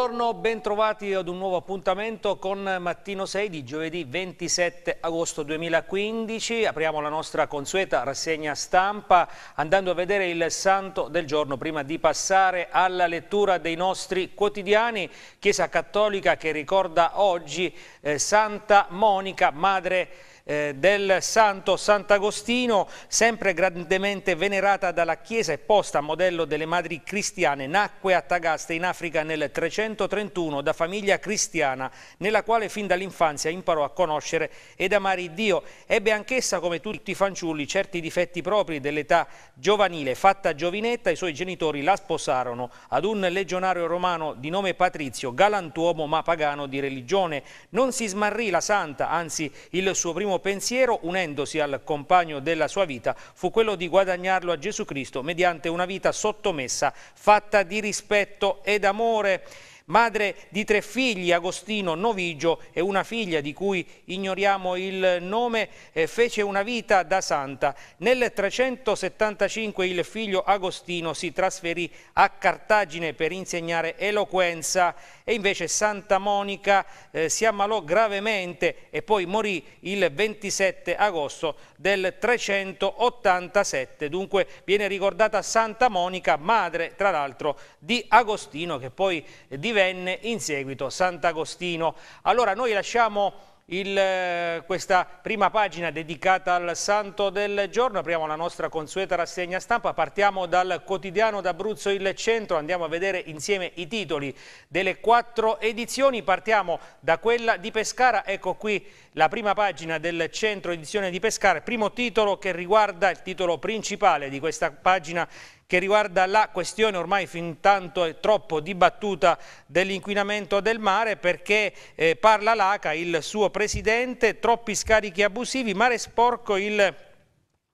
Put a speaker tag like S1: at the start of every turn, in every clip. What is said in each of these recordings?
S1: Buongiorno, bentrovati ad un nuovo appuntamento con Mattino 6 di giovedì 27 agosto 2015. Apriamo la nostra consueta rassegna stampa andando a vedere il santo del giorno prima di passare alla lettura dei nostri quotidiani. Chiesa Cattolica che ricorda oggi eh, Santa Monica, madre di eh, del santo Sant'Agostino, sempre grandemente venerata dalla Chiesa e posta a modello delle madri cristiane, nacque a Tagaste in Africa nel 331 da famiglia cristiana, nella quale fin dall'infanzia imparò a conoscere ed amare Dio. Ebbe anch'essa, come tutti i fanciulli, certi difetti propri dell'età giovanile. Fatta giovinetta, i suoi genitori la sposarono ad un legionario romano di nome Patrizio, galantuomo ma pagano di religione. Non si smarrì la santa, anzi il suo primo pensiero, unendosi al compagno della sua vita, fu quello di guadagnarlo a Gesù Cristo mediante una vita sottomessa, fatta di rispetto ed amore madre di tre figli, Agostino Novigio e una figlia di cui ignoriamo il nome, eh, fece una vita da santa. Nel 375 il figlio Agostino si trasferì a Cartagine per insegnare eloquenza e invece Santa Monica eh, si ammalò gravemente e poi morì il 27 agosto del 387. Dunque viene ricordata Santa Monica, madre tra l'altro di Agostino che poi divenne in seguito Sant'Agostino. Allora noi lasciamo il, eh, questa prima pagina dedicata al santo del giorno. Apriamo la nostra consueta rassegna stampa, partiamo dal quotidiano d'Abruzzo Il Centro, andiamo a vedere insieme i titoli delle quattro edizioni, partiamo da quella di Pescara, ecco qui la prima pagina del Centro Edizione di Pescara, primo titolo che riguarda il titolo principale di questa pagina che riguarda la questione ormai fin tanto e troppo dibattuta dell'inquinamento del mare perché eh, parla l'ACA, il suo presidente, troppi scarichi abusivi, mare sporco il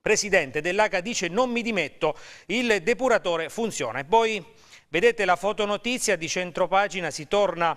S1: presidente dell'ACA dice non mi dimetto, il depuratore funziona. E poi vedete la fotonotizia di centropagina, si torna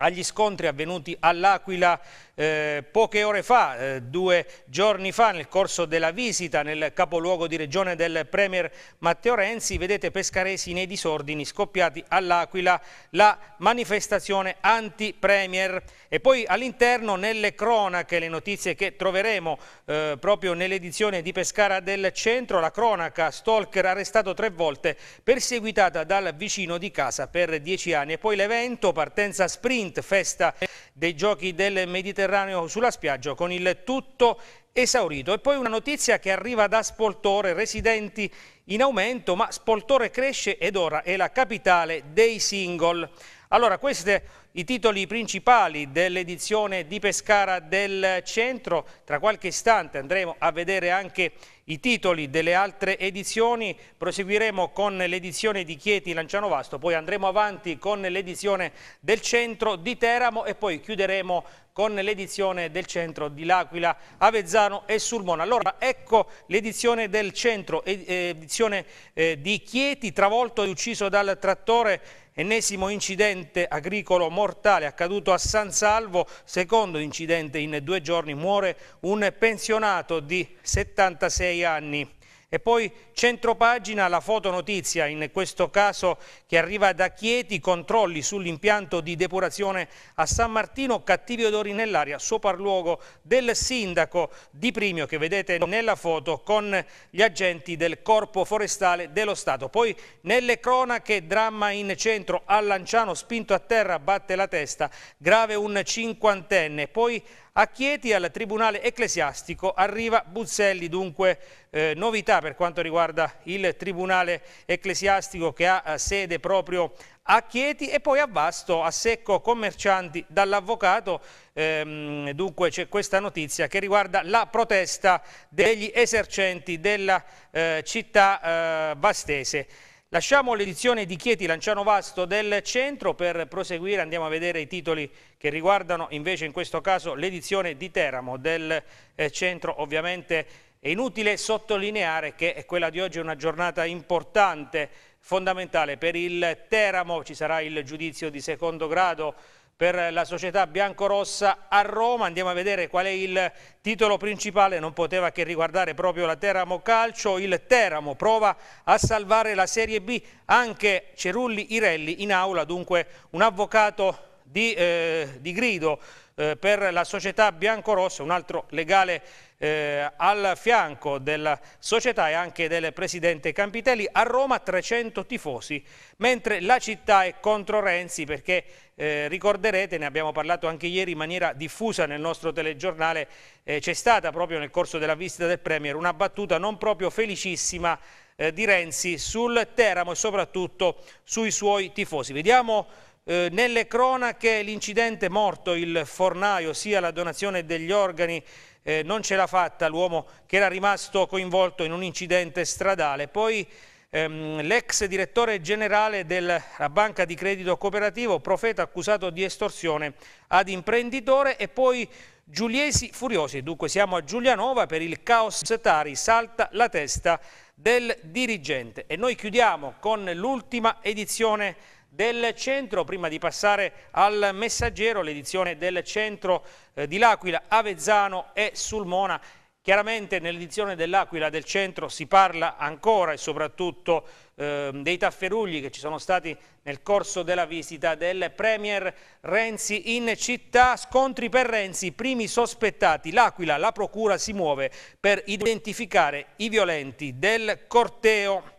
S1: agli scontri avvenuti all'Aquila eh, poche ore fa, eh, due giorni fa, nel corso della visita nel capoluogo di regione del Premier Matteo Renzi, vedete pescaresi nei disordini scoppiati all'Aquila la manifestazione anti-Premier. E poi all'interno, nelle cronache, le notizie che troveremo eh, proprio nell'edizione di Pescara del Centro, la cronaca stalker arrestato tre volte, perseguitata dal vicino di casa per dieci anni. E poi l'evento, partenza sprint, festa dei giochi del Mediterraneo Mediterraneo sulla spiaggia con il tutto esaurito. E poi una notizia che arriva da Spoltore, residenti in aumento, ma Spoltore cresce ed ora è la capitale dei single. Allora, questi i titoli principali dell'edizione di Pescara del Centro. Tra qualche istante andremo a vedere anche i titoli delle altre edizioni. Proseguiremo con l'edizione di Chieti Lanciano Vasto, poi andremo avanti con l'edizione del Centro di Teramo e poi chiuderemo con l'edizione del Centro di L'Aquila, Avezzano e Sulmona. Allora, ecco l'edizione del Centro, eh, edizione eh, di Chieti, travolto e ucciso dal trattore Ennesimo incidente agricolo mortale accaduto a San Salvo, secondo incidente in due giorni muore un pensionato di 76 anni. E poi centropagina la fotonotizia, in questo caso che arriva da Chieti, controlli sull'impianto di depurazione a San Martino, cattivi odori nell'aria, sopralluogo del sindaco di Primio che vedete nella foto con gli agenti del Corpo Forestale dello Stato. Poi nelle cronache dramma in centro a Lanciano, spinto a terra, batte la testa, grave un cinquantenne. Poi a Chieti al Tribunale Ecclesiastico arriva Buzzelli, dunque eh, novità per quanto riguarda il Tribunale Ecclesiastico che ha eh, sede proprio a Chieti e poi a Vasto, a Secco Commercianti dall'avvocato. Ehm, dunque c'è questa notizia che riguarda la protesta degli esercenti della eh, città eh, vastese. Lasciamo l'edizione di Chieti Lanciano Vasto del centro per proseguire andiamo a vedere i titoli che riguardano invece in questo caso l'edizione di Teramo del eh, centro ovviamente è inutile sottolineare che quella di oggi è una giornata importante fondamentale per il Teramo ci sarà il giudizio di secondo grado per la società biancorossa a Roma. Andiamo a vedere qual è il titolo principale, non poteva che riguardare proprio la Teramo Calcio. Il Teramo prova a salvare la Serie B, anche Cerulli Irelli in aula, dunque un avvocato di, eh, di grido eh, per la società biancorossa, un altro legale eh, al fianco della società e anche del presidente Campitelli, a Roma 300 tifosi, mentre la città è contro Renzi perché eh, ricorderete, ne abbiamo parlato anche ieri in maniera diffusa nel nostro telegiornale, eh, c'è stata proprio nel corso della visita del Premier una battuta non proprio felicissima eh, di Renzi sul Teramo e soprattutto sui suoi tifosi. Vediamo eh, nelle cronache l'incidente morto il fornaio, sia la donazione degli organi eh, non ce l'ha fatta l'uomo che era rimasto coinvolto in un incidente stradale. Poi ehm, l'ex direttore generale della banca di credito cooperativo, profeta accusato di estorsione ad imprenditore e poi Giuliesi furiosi. Dunque siamo a Giulianova per il caos Tari, salta la testa del dirigente. E noi chiudiamo con l'ultima edizione del centro, prima di passare al messaggero, l'edizione del centro eh, di L'Aquila, Avezzano e Sulmona. Chiaramente nell'edizione dell'Aquila del centro si parla ancora e soprattutto eh, dei tafferugli che ci sono stati nel corso della visita del Premier Renzi in città. Scontri per Renzi, primi sospettati. L'Aquila, la procura si muove per identificare i violenti del corteo.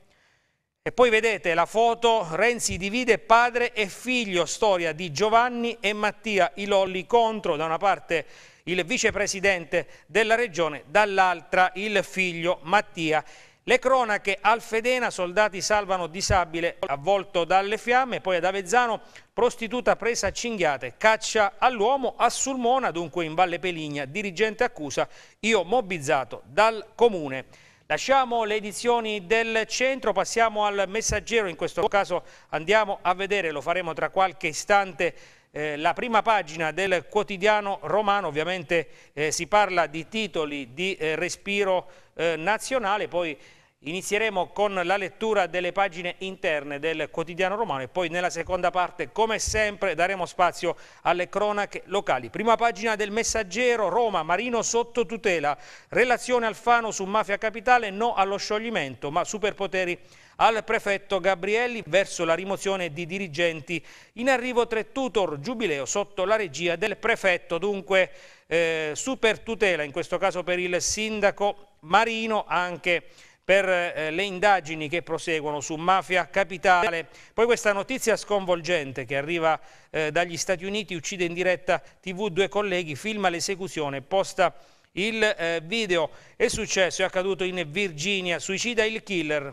S1: E poi vedete la foto, Renzi divide padre e figlio, storia di Giovanni e Mattia Ilolli contro da una parte il vicepresidente della regione, dall'altra il figlio Mattia. Le cronache al Fedena, soldati salvano disabile avvolto dalle fiamme, poi ad Avezzano prostituta presa a cinghiate, caccia all'uomo a Sulmona, dunque in Valle Peligna, dirigente accusa, io mobbizzato dal comune. Lasciamo le edizioni del centro, passiamo al messaggero, in questo caso andiamo a vedere, lo faremo tra qualche istante, eh, la prima pagina del quotidiano romano, ovviamente eh, si parla di titoli di eh, respiro eh, nazionale, poi Inizieremo con la lettura delle pagine interne del quotidiano romano e poi nella seconda parte, come sempre, daremo spazio alle cronache locali. Prima pagina del Messaggero, Roma, Marino sotto tutela, relazione Alfano su Mafia Capitale, no allo scioglimento, ma superpoteri al prefetto Gabrielli verso la rimozione di dirigenti. In arrivo tre tutor giubileo sotto la regia del prefetto, dunque eh, super tutela, in questo caso per il sindaco Marino anche per eh, le indagini che proseguono su Mafia Capitale. Poi questa notizia sconvolgente che arriva eh, dagli Stati Uniti uccide in diretta TV due colleghi, filma l'esecuzione, posta il eh, video. È successo, è accaduto in Virginia, suicida il killer,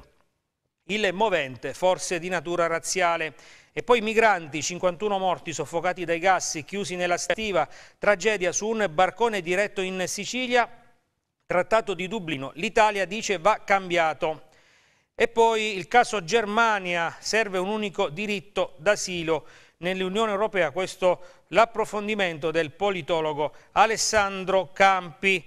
S1: il movente, forse di natura razziale. E poi migranti, 51 morti soffocati dai gas, chiusi nella stativa, tragedia su un barcone diretto in Sicilia Trattato di Dublino, l'Italia dice va cambiato. E poi il caso Germania, serve un unico diritto d'asilo nell'Unione Europea, questo l'approfondimento del politologo Alessandro Campi.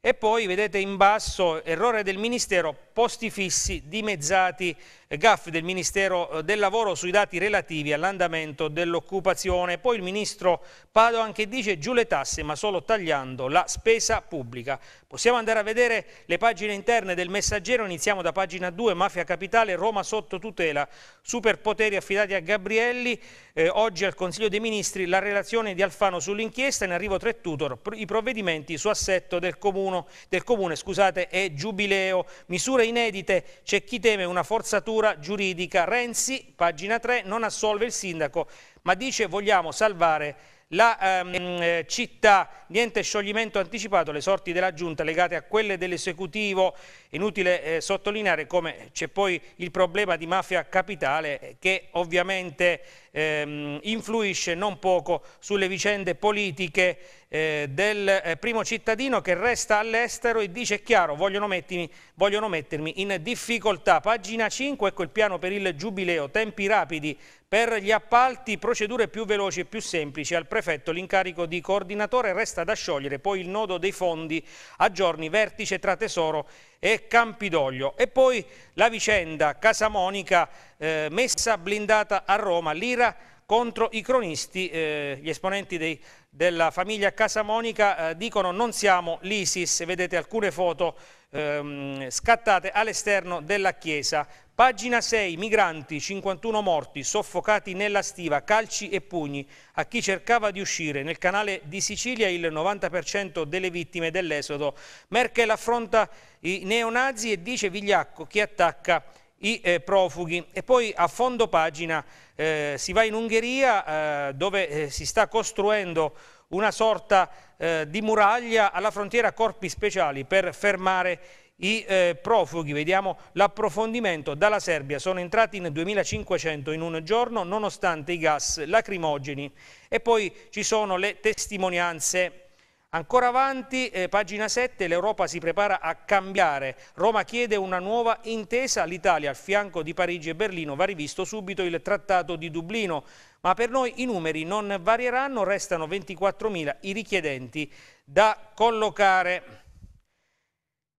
S1: E poi vedete in basso, errore del Ministero, posti fissi dimezzati, eh, GAF del Ministero eh, del Lavoro sui dati relativi all'andamento dell'occupazione. Poi il Ministro Padoan che dice giù le tasse ma solo tagliando la spesa pubblica. Possiamo andare a vedere le pagine interne del messaggero, iniziamo da pagina 2, Mafia Capitale, Roma sotto tutela, superpoteri affidati a Gabrielli, eh, oggi al Consiglio dei Ministri la relazione di Alfano sull'inchiesta, in arrivo tre tutor, i provvedimenti su assetto del, comuno, del comune scusate, è giubileo, misure inedite, c'è chi teme una forzatura giuridica. Renzi, pagina 3, non assolve il sindaco, ma dice vogliamo salvare la ehm, eh, città, niente scioglimento anticipato, le sorti della giunta legate a quelle dell'esecutivo Inutile eh, sottolineare come c'è poi il problema di mafia capitale eh, che ovviamente ehm, influisce non poco sulle vicende politiche eh, del eh, primo cittadino che resta all'estero e dice chiaro vogliono, mettimi, vogliono mettermi in difficoltà. Pagina 5, ecco il piano per il giubileo, tempi rapidi per gli appalti, procedure più veloci e più semplici. Al prefetto l'incarico di coordinatore resta da sciogliere, poi il nodo dei fondi a giorni vertice tra tesoro e e Campidoglio. E poi la vicenda Casamonica, eh, messa blindata a Roma, l'Ira contro i cronisti, eh, gli esponenti dei, della famiglia Casamonica eh, dicono non siamo l'ISIS, vedete alcune foto ehm, scattate all'esterno della chiesa Pagina 6, migranti, 51 morti, soffocati nella stiva, calci e pugni a chi cercava di uscire. Nel canale di Sicilia il 90% delle vittime dell'esodo. Merkel affronta i neonazi e dice vigliacco chi attacca i eh, profughi. E poi a fondo pagina eh, si va in Ungheria eh, dove eh, si sta costruendo una sorta eh, di muraglia alla frontiera corpi speciali per fermare i i eh, profughi, vediamo l'approfondimento, dalla Serbia sono entrati in 2500 in un giorno nonostante i gas lacrimogeni e poi ci sono le testimonianze. Ancora avanti, eh, pagina 7, l'Europa si prepara a cambiare. Roma chiede una nuova intesa, l'Italia al fianco di Parigi e Berlino va rivisto subito il trattato di Dublino, ma per noi i numeri non varieranno, restano 24.000 i richiedenti da collocare.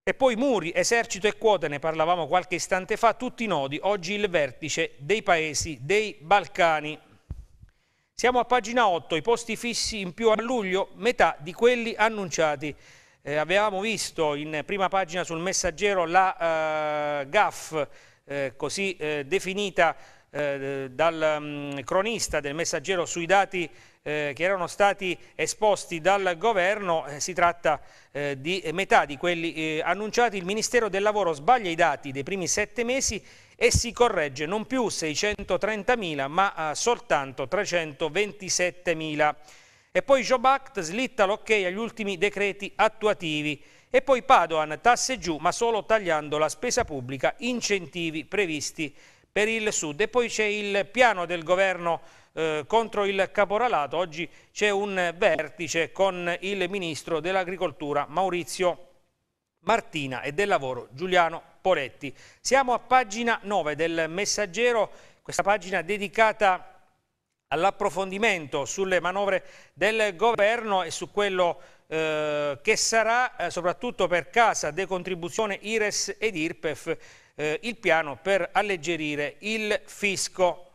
S1: E poi muri, esercito e quote, ne parlavamo qualche istante fa, tutti i nodi, oggi il vertice dei paesi dei Balcani. Siamo a pagina 8, i posti fissi in più a luglio, metà di quelli annunciati. Eh, avevamo visto in prima pagina sul messaggero la eh, GAF, eh, così eh, definita eh, dal um, cronista del messaggero sui dati eh, che erano stati esposti dal governo, eh, si tratta eh, di metà di quelli eh, annunciati, il Ministero del Lavoro sbaglia i dati dei primi sette mesi e si corregge non più 630.000 ma eh, soltanto 327.000. E poi Job Act slitta l'ok ok agli ultimi decreti attuativi. E poi Padoan tasse giù ma solo tagliando la spesa pubblica, incentivi previsti per il Sud. E poi c'è il piano del governo eh, contro il caporalato. Oggi c'è un vertice con il ministro dell'agricoltura Maurizio Martina e del lavoro Giuliano Poletti. Siamo a pagina 9 del Messaggero, questa pagina dedicata all'approfondimento sulle manovre del governo e su quello eh, che sarà eh, soprattutto per casa decontribuzione IRES ed IRPEF eh, il piano per alleggerire il fisco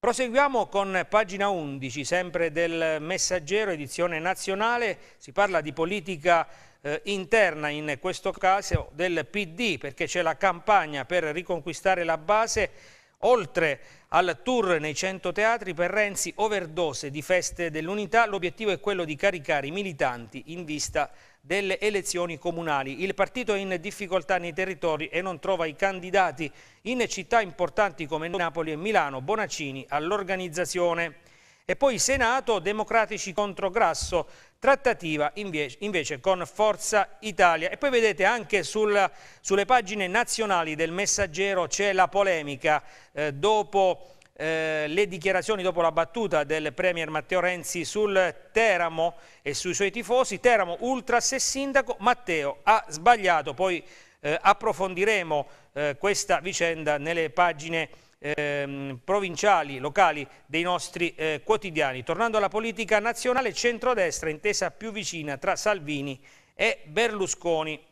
S1: Proseguiamo con pagina 11, sempre del Messaggero, edizione nazionale, si parla di politica eh, interna in questo caso del PD perché c'è la campagna per riconquistare la base oltre al tour nei 100 teatri per Renzi overdose di feste dell'unità, l'obiettivo è quello di caricare i militanti in vista delle elezioni comunali. Il partito è in difficoltà nei territori e non trova i candidati in città importanti come Napoli e Milano, Bonaccini all'organizzazione. E poi Senato, Democratici contro Grasso, trattativa invece, invece, con Forza Italia. E poi vedete anche sul, sulle pagine nazionali del messaggero c'è la polemica eh, dopo eh, le dichiarazioni, dopo la battuta del Premier Matteo Renzi sul Teramo e sui suoi tifosi. Teramo ultra se sindaco, Matteo ha sbagliato, poi eh, approfondiremo eh, questa vicenda nelle pagine nazionali eh, provinciali, locali dei nostri eh, quotidiani. Tornando alla politica nazionale, centrodestra intesa più vicina tra Salvini e Berlusconi.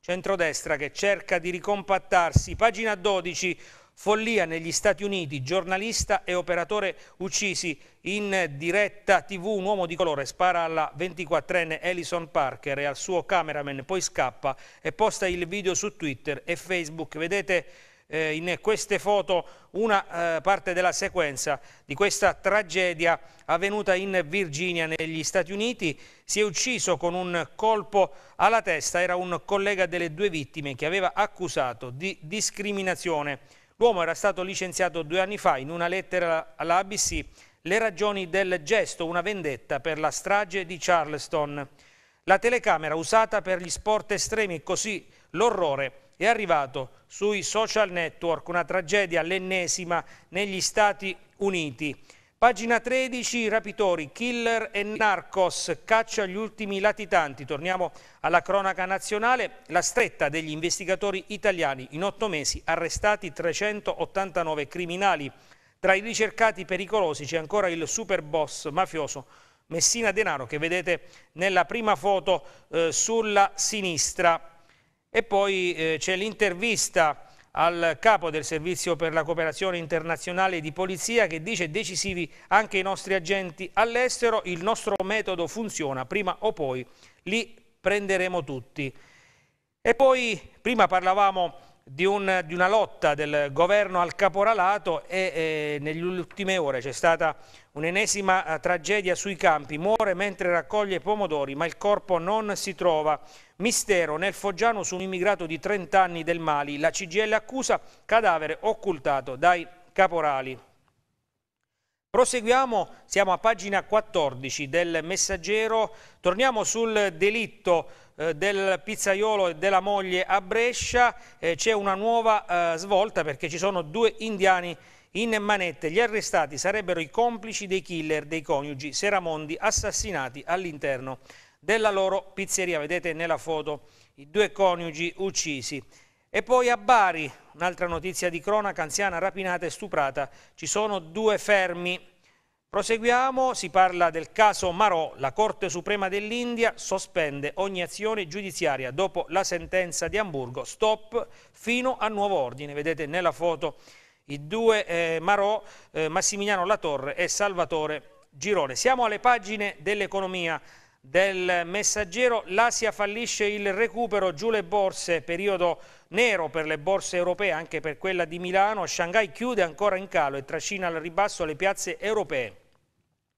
S1: Centrodestra che cerca di ricompattarsi. Pagina 12, follia negli Stati Uniti, giornalista e operatore uccisi in diretta tv. Un uomo di colore spara alla 24enne Alison Parker e al suo cameraman, poi scappa e posta il video su Twitter e Facebook. Vedete eh, in queste foto una eh, parte della sequenza di questa tragedia avvenuta in Virginia negli Stati Uniti. Si è ucciso con un colpo alla testa, era un collega delle due vittime che aveva accusato di discriminazione. L'uomo era stato licenziato due anni fa in una lettera alla ABC le ragioni del gesto, una vendetta per la strage di Charleston. La telecamera usata per gli sport estremi, così l'orrore è arrivato sui social network, una tragedia l'ennesima negli Stati Uniti. Pagina 13, rapitori, killer e narcos, caccia agli ultimi latitanti. Torniamo alla cronaca nazionale, la stretta degli investigatori italiani. In otto mesi arrestati 389 criminali. Tra i ricercati pericolosi c'è ancora il super boss mafioso Messina Denaro che vedete nella prima foto eh, sulla sinistra. E poi eh, c'è l'intervista al capo del servizio per la cooperazione internazionale di polizia che dice decisivi anche i nostri agenti all'estero, il nostro metodo funziona, prima o poi li prenderemo tutti. E poi prima parlavamo di, un, di una lotta del governo al caporalato e eh, nelle ultime ore c'è stata Un'ennesima eh, tragedia sui campi, muore mentre raccoglie pomodori ma il corpo non si trova. Mistero nel Foggiano su un immigrato di 30 anni del Mali, la CGL accusa cadavere occultato dai caporali. Proseguiamo, siamo a pagina 14 del messaggero, torniamo sul delitto eh, del pizzaiolo e della moglie a Brescia eh, c'è una nuova svolta perché ci sono due indiani in manette gli arrestati sarebbero i complici dei killer dei coniugi Seramondi assassinati all'interno della loro pizzeria. Vedete nella foto i due coniugi uccisi. E poi a Bari, un'altra notizia di cronaca, anziana rapinata e stuprata, ci sono due fermi. Proseguiamo, si parla del caso Marò, la Corte Suprema dell'India sospende ogni azione giudiziaria dopo la sentenza di Amburgo, stop fino a nuovo ordine, vedete nella foto i due eh, Marò, eh, Massimiliano Latorre e Salvatore Girone. Siamo alle pagine dell'economia del messaggero, l'Asia fallisce il recupero, giù le borse, periodo nero per le borse europee, anche per quella di Milano, Shanghai chiude ancora in calo e trascina al ribasso le piazze europee.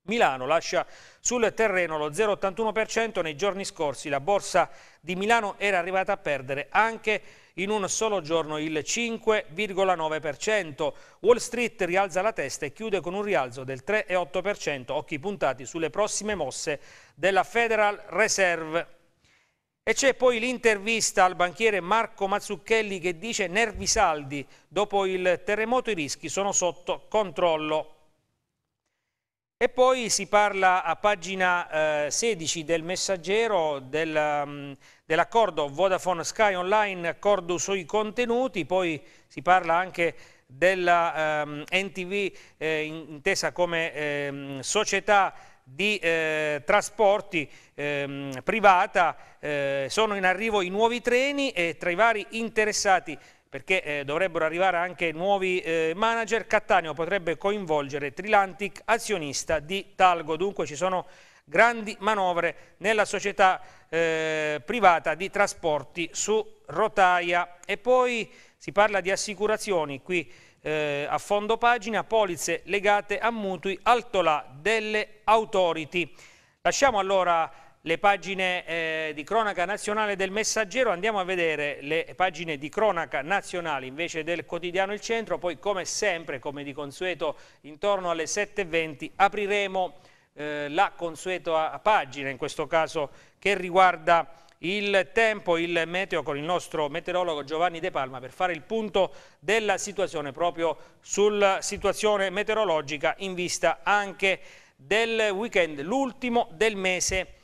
S1: Milano lascia sul terreno lo 0,81%, nei giorni scorsi la borsa di Milano era arrivata a perdere anche in un solo giorno il 5,9%. Wall Street rialza la testa e chiude con un rialzo del 3,8%, occhi puntati sulle prossime mosse della Federal Reserve. E c'è poi l'intervista al banchiere Marco Mazzucchelli che dice nervi saldi, dopo il terremoto i rischi sono sotto controllo. E poi si parla a pagina eh, 16 del messaggero del, um, dell'accordo Vodafone Sky Online, accordo sui contenuti, poi si parla anche della ehm, NTV eh, intesa come ehm, società di eh, trasporti ehm, privata, eh, sono in arrivo i nuovi treni e tra i vari interessati perché eh, dovrebbero arrivare anche nuovi eh, manager, Cattaneo potrebbe coinvolgere Trilantic, azionista di Talgo, dunque ci sono grandi manovre nella società eh, privata di trasporti su rotaia. E poi si parla di assicurazioni, qui eh, a fondo pagina, polizze legate a mutui, altolà delle autority. Lasciamo allora le pagine eh, di cronaca nazionale del Messaggero, andiamo a vedere le pagine di cronaca nazionale invece del quotidiano Il Centro, poi come sempre, come di consueto, intorno alle 7.20 apriremo eh, la consueta pagina, in questo caso che riguarda il tempo, il meteo con il nostro meteorologo Giovanni De Palma per fare il punto della situazione proprio sulla situazione meteorologica in vista anche del weekend, l'ultimo del mese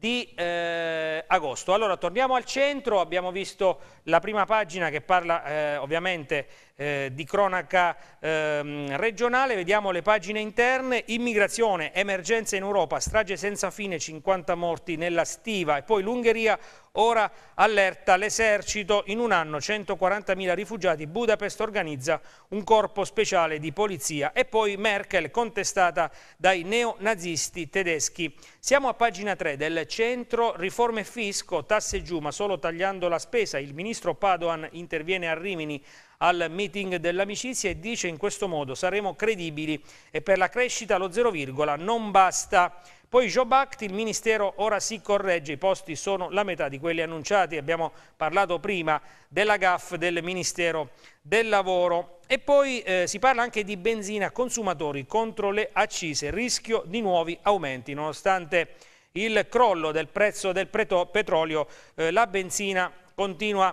S1: di eh, agosto. Allora torniamo al centro, abbiamo visto la prima pagina che parla eh, ovviamente eh, di cronaca ehm, regionale, vediamo le pagine interne, immigrazione, emergenza in Europa, strage senza fine, 50 morti nella stiva e poi l'Ungheria Ora allerta l'esercito, in un anno 140.000 rifugiati, Budapest organizza un corpo speciale di polizia e poi Merkel contestata dai neonazisti tedeschi. Siamo a pagina 3 del centro riforme fisco, tasse giù ma solo tagliando la spesa. Il ministro Padoan interviene a Rimini al meeting dell'amicizia e dice in questo modo saremo credibili e per la crescita lo 0, non basta. Poi Job Act, il Ministero ora si corregge, i posti sono la metà di quelli annunciati, abbiamo parlato prima della GAF del Ministero del Lavoro. E poi eh, si parla anche di benzina consumatori contro le accise, rischio di nuovi aumenti. Nonostante il crollo del prezzo del petrolio, eh, la benzina continua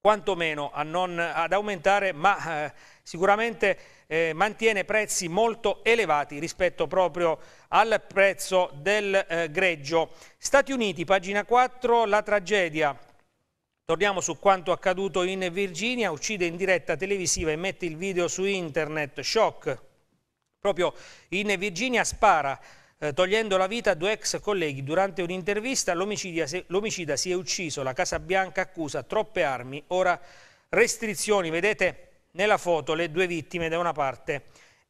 S1: quantomeno a non, ad aumentare, ma eh, sicuramente eh, mantiene prezzi molto elevati rispetto proprio al prezzo del eh, greggio. Stati Uniti, pagina 4, la tragedia. Torniamo su quanto accaduto in Virginia, uccide in diretta televisiva e mette il video su internet, shock. Proprio in Virginia spara eh, togliendo la vita a due ex colleghi. Durante un'intervista l'omicida si è ucciso, la Casa Bianca accusa troppe armi, ora restrizioni, vedete nella foto le due vittime da una parte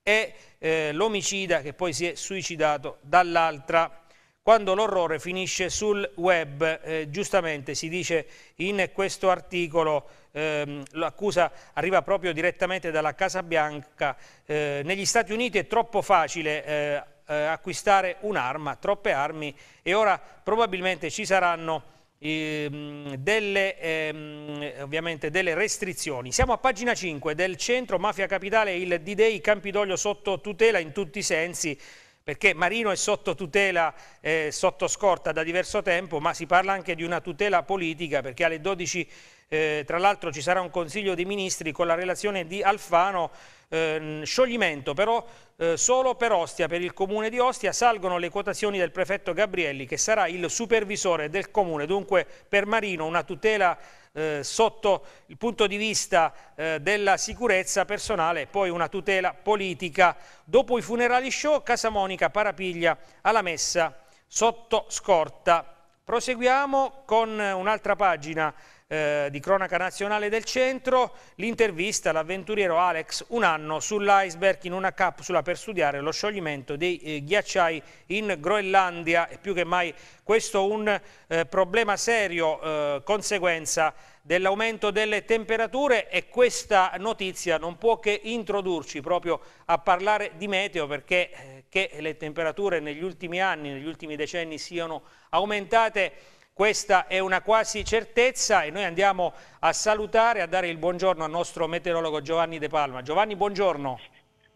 S1: e eh, l'omicida che poi si è suicidato dall'altra quando l'orrore finisce sul web. Eh, giustamente si dice in questo articolo, ehm, l'accusa arriva proprio direttamente dalla Casa Bianca, eh, negli Stati Uniti è troppo facile eh, eh, acquistare un'arma, troppe armi e ora probabilmente ci saranno eh, delle, eh, delle, restrizioni. Siamo a pagina 5 del centro Mafia Capitale, il D-Day Campidoglio sotto tutela in tutti i sensi perché Marino è sotto tutela, eh, sotto scorta da diverso tempo, ma si parla anche di una tutela politica, perché alle 12 eh, tra l'altro ci sarà un Consiglio dei Ministri con la relazione di Alfano eh, scioglimento però, eh, solo per Ostia, per il comune di Ostia, salgono le quotazioni del prefetto Gabrielli che sarà il supervisore del comune, dunque per Marino una tutela eh, sotto il punto di vista eh, della sicurezza personale e poi una tutela politica. Dopo i funerali show, Casa Monica Parapiglia alla messa sotto scorta. Proseguiamo con un'altra pagina eh, di cronaca nazionale del centro, l'intervista all'avventuriero Alex un anno sull'iceberg in una capsula per studiare lo scioglimento dei eh, ghiacciai in Groenlandia e più che mai questo è un eh, problema serio eh, conseguenza dell'aumento delle temperature e questa notizia non può che introdurci proprio a parlare di meteo perché eh, che le temperature negli ultimi anni, negli ultimi decenni siano aumentate questa è una quasi certezza e noi andiamo a salutare, a dare il buongiorno al nostro meteorologo Giovanni De Palma. Giovanni, buongiorno.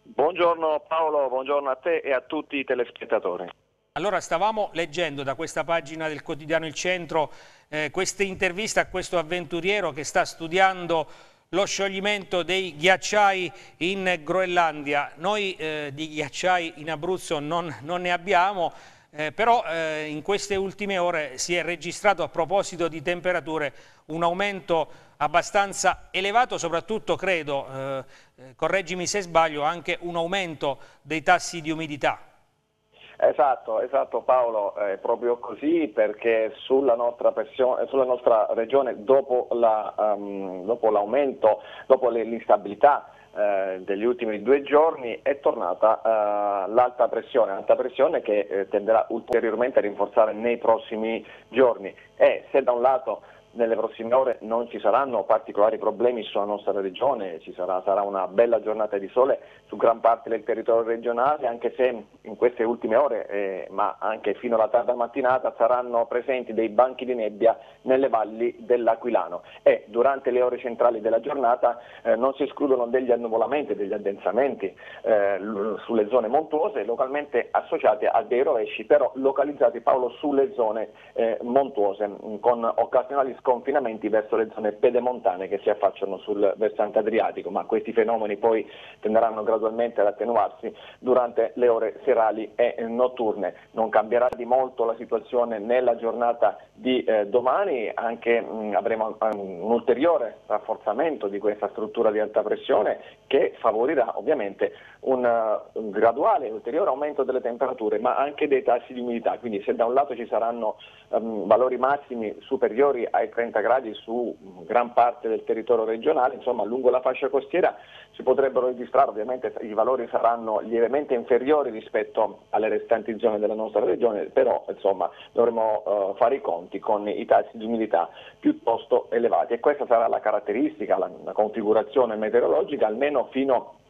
S2: Buongiorno Paolo, buongiorno a te e a tutti i telespettatori.
S1: Allora stavamo leggendo da questa pagina del quotidiano Il Centro eh, questa intervista a questo avventuriero che sta studiando lo scioglimento dei ghiacciai in Groenlandia. Noi eh, di ghiacciai in Abruzzo non, non ne abbiamo, eh, però eh, in queste ultime ore si è registrato a proposito di temperature un aumento abbastanza elevato, soprattutto credo, eh, eh correggimi se sbaglio, anche un aumento dei tassi di umidità.
S2: Esatto, esatto Paolo, è proprio così perché sulla nostra, sulla nostra regione dopo ehm, l'aumento, la, um, dopo l'instabilità eh, degli ultimi due giorni è tornata eh, l'alta pressione, alta pressione che eh, tenderà ulteriormente a rinforzare nei prossimi giorni e se da un lato nelle prossime ore non ci saranno particolari problemi sulla nostra regione, sarà, sarà, una bella giornata di sole su gran parte del territorio regionale, anche se in queste ultime ore, eh, ma anche fino alla tarda mattinata, saranno presenti dei banchi di nebbia nelle valli dell'Aquilano e durante le ore centrali della giornata eh, non si escludono degli annuvolamenti, degli addensamenti eh, sulle zone montuose, localmente associate a dei rovesci, però localizzati Paolo sulle zone eh, montuose, mm, con occasionali sconfinamenti verso le zone pedemontane che si affacciano sul versante adriatico, ma questi fenomeni poi tenderanno gradualmente ad attenuarsi durante le ore serali e eh, notturne. Non cambierà di molto la situazione nella giornata di eh, domani, anche mh, mm, avremo um, un ulteriore rafforzamento di questa struttura di alta pressione che favorirà ovviamente eh, un, graduale e ulteriore aumento delle temperature ma anche dei tassi di umidità, quindi se da un lato ci saranno um, valori massimi superiori ai 30 gradi su mm, gran parte del territorio regionale, insomma lungo la fascia costiera si potrebbero registrare, ovviamente i valori saranno lievemente inferiori rispetto alle restanti zone della nostra regione, però insomma dovremo uh, fare i conti con i tassi di umidità piuttosto elevati e questa sarà la caratteristica, la, la configurazione meteorologica almeno fino a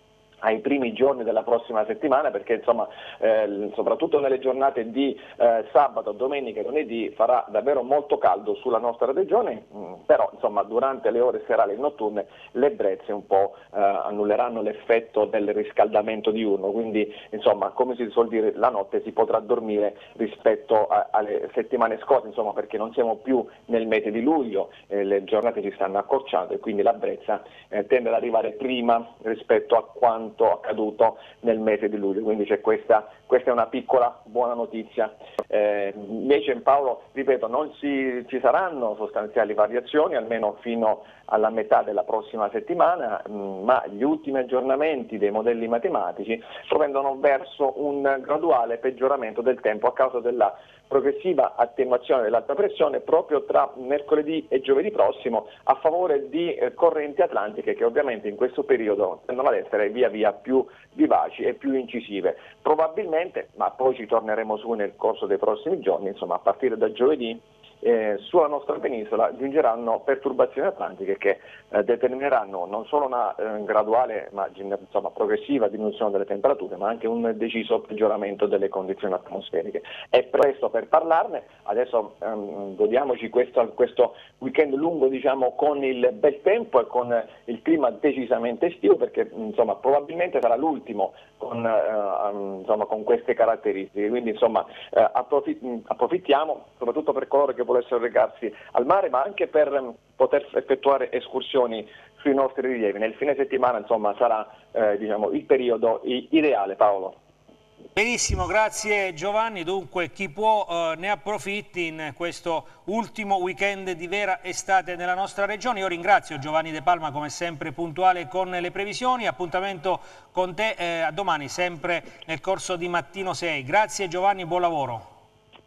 S2: ai primi giorni della prossima settimana perché insomma, eh, soprattutto nelle giornate di eh, sabato, domenica e lunedì farà davvero molto caldo sulla nostra regione, mh, mm, però insomma, durante le ore serali e notturne le brezze un po' eh, annulleranno l'effetto del riscaldamento diurno, quindi insomma, come si suol dire la notte si potrà dormire rispetto a, alle settimane scorse, insomma, perché non siamo più nel mese di luglio, eh, le giornate si stanno accorciando e quindi la brezza eh, tende ad arrivare prima rispetto a quanto quanto accaduto nel mese di luglio, quindi c'è questa questa è una piccola buona notizia. Eh, invece in Paolo, ripeto, non si, ci saranno sostanziali variazioni, almeno fino alla metà della prossima settimana, mh, mm, ma gli ultimi aggiornamenti dei modelli matematici provendono verso un graduale peggioramento del tempo a causa della progressiva attenuazione dell'alta pressione proprio tra mercoledì e giovedì prossimo a favore di eh, correnti atlantiche che ovviamente in questo periodo tendono ad essere via via più vivaci e più incisive. Probabilmente sicuramente, ma poi ci torneremo su nel corso dei prossimi giorni, insomma a partire da giovedì eh, sulla nostra penisola giungeranno perturbazioni atlantiche che eh, determineranno non solo una eh, graduale ma insomma, progressiva diminuzione delle temperature ma anche un deciso peggioramento delle condizioni atmosferiche. È presto per parlarne, adesso ehm, godiamoci questo, questo, weekend lungo diciamo, con il bel tempo e con il clima decisamente estivo perché insomma, probabilmente sarà l'ultimo con, eh, ehm, insomma, con queste caratteristiche, quindi eh, approfitt- approfittiamo soprattutto per coloro che volessero recarsi al mare, ma anche per ehm, poter effettuare escursioni sui nostri rilievi. Nel fine settimana insomma, sarà eh, diciamo, il periodo ideale, Paolo.
S1: Benissimo, grazie Giovanni. Dunque chi può eh, ne approfitti in questo ultimo weekend di vera estate nella nostra regione. Io ringrazio Giovanni De Palma come sempre puntuale con le previsioni. Appuntamento con te eh, domani sempre nel corso di mattino 6. Grazie Giovanni, buon lavoro.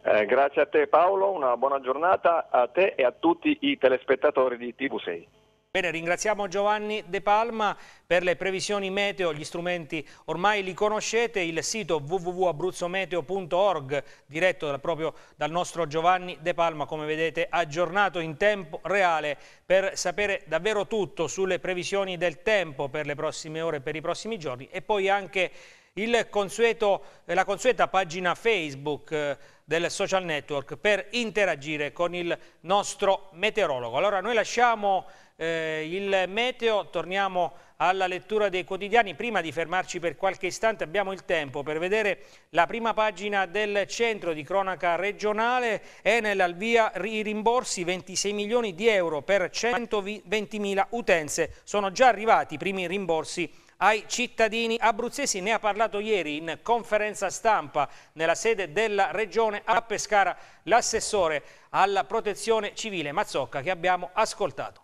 S2: Eh, grazie a te Paolo, una buona giornata a te e a tutti i telespettatori di TV6. Bene, ringraziamo
S1: Giovanni De Palma per le previsioni meteo, gli strumenti ormai li conoscete, il sito www.abruzzometeo.org diretto da, proprio dal nostro Giovanni De Palma, come vedete aggiornato in tempo reale per sapere davvero tutto sulle previsioni del tempo per le prossime ore, per i prossimi giorni e poi anche consueto, la consueta pagina Facebook eh, del social network per interagire con il nostro meteorologo. Allora noi lasciamo eh, il meteo, torniamo alla lettura dei quotidiani. Prima di fermarci per qualche istante abbiamo il tempo per vedere la prima pagina del centro di cronaca regionale. Enel al i rimborsi 26 milioni di euro per 120 mila utenze. Sono già arrivati i primi rimborsi ai cittadini abruzzesi. Ne ha parlato ieri in conferenza stampa nella sede della regione a Pescara l'assessore alla protezione civile Mazzocca che abbiamo ascoltato.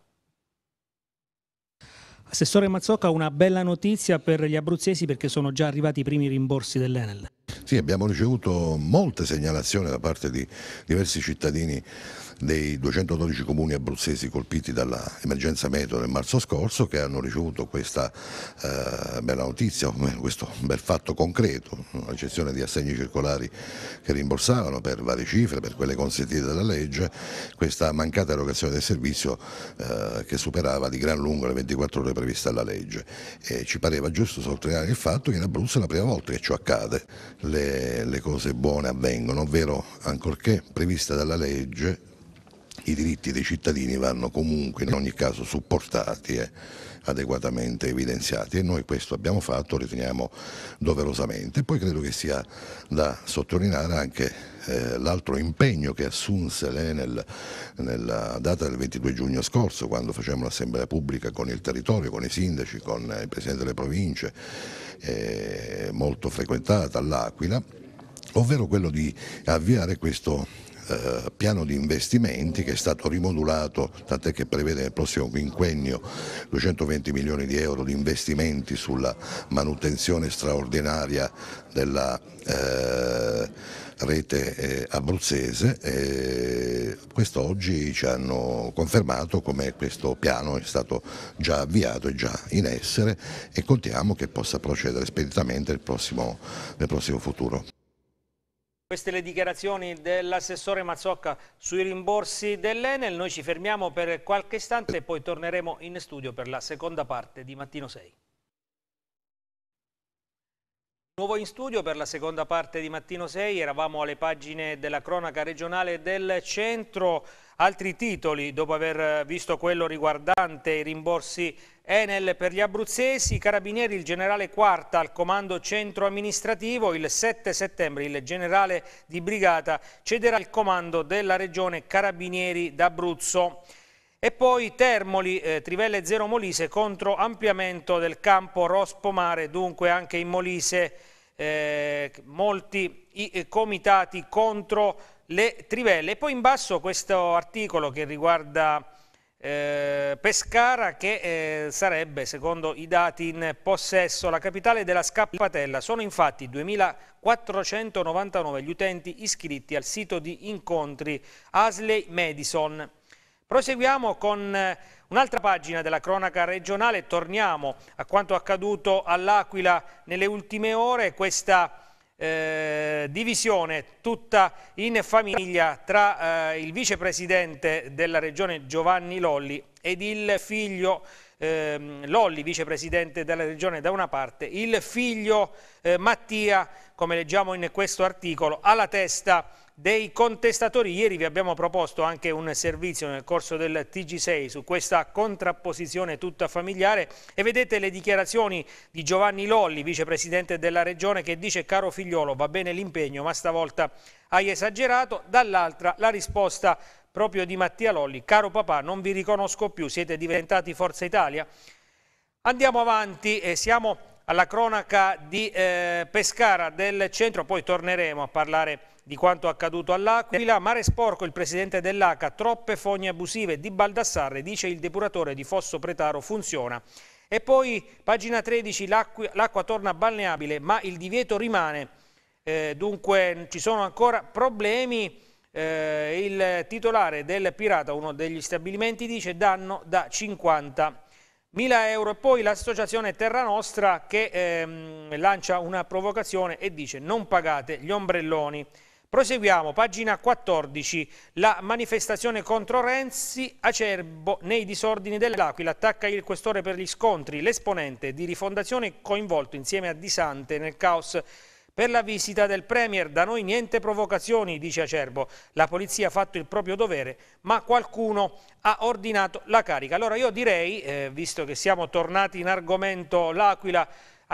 S1: Assessore Mazzocca, una bella notizia per gli abruzzesi perché sono già arrivati i primi rimborsi dell'Enel.
S3: Sì, abbiamo ricevuto molte segnalazioni da parte di diversi cittadini dei 212 comuni abruzzesi colpiti dall'emergenza meteo nel marzo scorso che hanno ricevuto questa eh, bella notizia, questo bel fatto concreto, una l'eccezione di assegni circolari che rimborsavano per varie cifre, per quelle consentite dalla legge, questa mancata erogazione del servizio eh, che superava di gran lungo le 24 ore previste dalla legge. E ci pareva giusto sottolineare il fatto che in Abruzzo è la prima volta che ciò accade, le, le cose buone avvengono, ovvero ancorché previste dalla legge i diritti dei cittadini vanno comunque in ogni caso supportati e adeguatamente evidenziati e noi questo abbiamo fatto, riteniamo doverosamente. Poi credo che sia da sottolineare anche eh, l'altro impegno che assunse l'Enel nella data del 22 giugno scorso quando facevamo l'assemblea pubblica con il territorio, con i sindaci, con il Presidente delle province, eh, molto frequentata all'Aquila, ovvero quello di avviare questo eh, piano di investimenti che è stato rimodulato, tant'è che prevede nel prossimo quinquennio 220 milioni di euro di investimenti sulla manutenzione straordinaria della eh, rete eh, abruzzese. E quest'oggi ci hanno confermato come questo piano è stato già avviato, è già in essere e contiamo che possa procedere speditamente nel prossimo, nel prossimo futuro.
S1: Queste le dichiarazioni dell'assessore Mazzocca sui rimborsi dell'Enel. Noi ci fermiamo per qualche istante e poi torneremo in studio per la seconda parte di Mattino 6. Nuovo in studio per la seconda parte di Mattino 6, eravamo alle pagine della cronaca regionale del centro. Altri titoli, dopo aver visto quello riguardante i rimborsi Enel per gli abruzzesi, i Carabinieri, il generale Quarta al comando centro amministrativo, il 7 settembre il generale di brigata cederà il comando della regione Carabinieri d'Abruzzo. E poi Termoli, eh, Trivelle 0 Molise contro ampliamento del campo Rospomare, dunque anche in Molise eh, molti i eh, comitati contro le trivelle. E poi in basso questo articolo che riguarda eh, Pescara che eh, sarebbe, secondo i dati in possesso, la capitale della scappatella. Sono infatti 2.499 gli utenti iscritti al sito di incontri Asley Madison Proseguiamo con eh, un'altra pagina della cronaca regionale, torniamo a quanto accaduto all'Aquila nelle ultime ore, questa eh, divisione tutta in famiglia tra eh, il vicepresidente della regione Giovanni Lolli ed il figlio eh, Lolli, vicepresidente della regione da una parte, il figlio eh, Mattia, come leggiamo in questo articolo, alla testa dei contestatori. Ieri vi abbiamo proposto anche un servizio nel corso del TG6 su questa contrapposizione tutta familiare e vedete le dichiarazioni di Giovanni Lolli, vicepresidente della Regione, che dice caro figliolo va bene l'impegno ma stavolta hai esagerato, dall'altra la risposta proprio di Mattia Lolli, caro papà non vi riconosco più, siete diventati Forza Italia? Andiamo avanti e eh, siamo alla cronaca di eh, Pescara del centro, poi torneremo a parlare di di quanto accaduto all'Aquila. Mare sporco, il presidente dell'ACA, troppe fogne abusive di Baldassarre, dice il depuratore di Fosso Pretaro funziona. E poi, pagina 13, l'acqua torna balneabile, ma il divieto rimane. Eh, dunque ci sono ancora problemi. Eh, il titolare del Pirata, uno degli stabilimenti, dice danno da 50 1000 euro e poi l'associazione Terra Nostra che ehm, lancia una provocazione e dice non pagate gli ombrelloni. Proseguiamo, pagina 14, la manifestazione contro Renzi, acerbo nei disordini dell'Aquila, attacca il questore per gli scontri, l'esponente di rifondazione coinvolto insieme a Di Sante nel caos per la visita del Premier. Da noi niente provocazioni, dice Acerbo. La polizia ha fatto il proprio dovere, ma qualcuno ha ordinato la carica. Allora io direi, eh, visto che siamo tornati in argomento l'Aquila,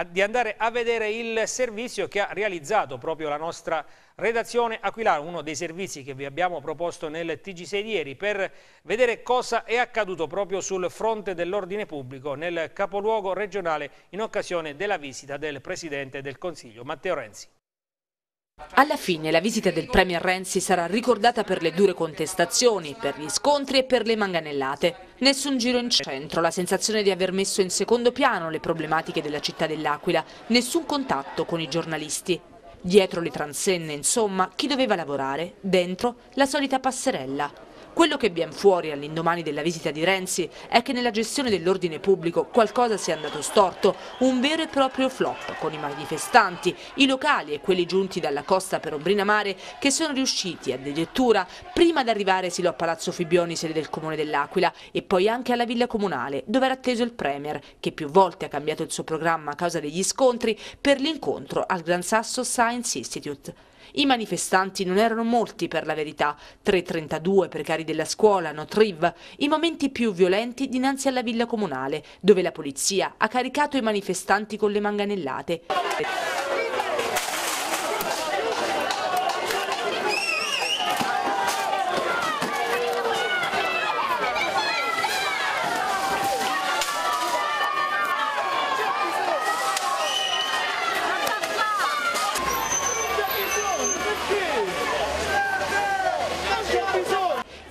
S1: di andare a vedere il servizio che ha realizzato proprio la nostra redazione Aquilano, uno dei servizi che vi abbiamo proposto nel TG6 di ieri per vedere cosa è accaduto proprio sul fronte dell'ordine pubblico nel capoluogo regionale in occasione della visita del Presidente del Consiglio Matteo Renzi.
S4: Alla fine la visita del Premier Renzi sarà ricordata per le dure contestazioni, per gli scontri e per le manganellate. Nessun giro in centro, la sensazione di aver messo in secondo piano le problematiche della città dell'Aquila, nessun contatto con i giornalisti. Dietro le transenne, insomma, chi doveva lavorare, dentro la solita passerella. Quello che viene fuori all'indomani della visita di Renzi è che nella gestione dell'ordine pubblico qualcosa sia andato storto, un vero e proprio flop con i manifestanti, i locali e quelli giunti dalla costa per Ombrina Mare che sono riusciti addirittura prima ad arrivare sino a Palazzo Fibbioni, sede del comune dell'Aquila e poi anche alla villa comunale dove era atteso il Premier che più volte ha cambiato il suo programma a causa degli scontri per l'incontro al Gran Sasso Science Institute. I manifestanti non erano molti per la verità, 332 precari della scuola, Notriv, i momenti più violenti dinanzi alla villa comunale, dove la polizia ha caricato i manifestanti con le manganellate.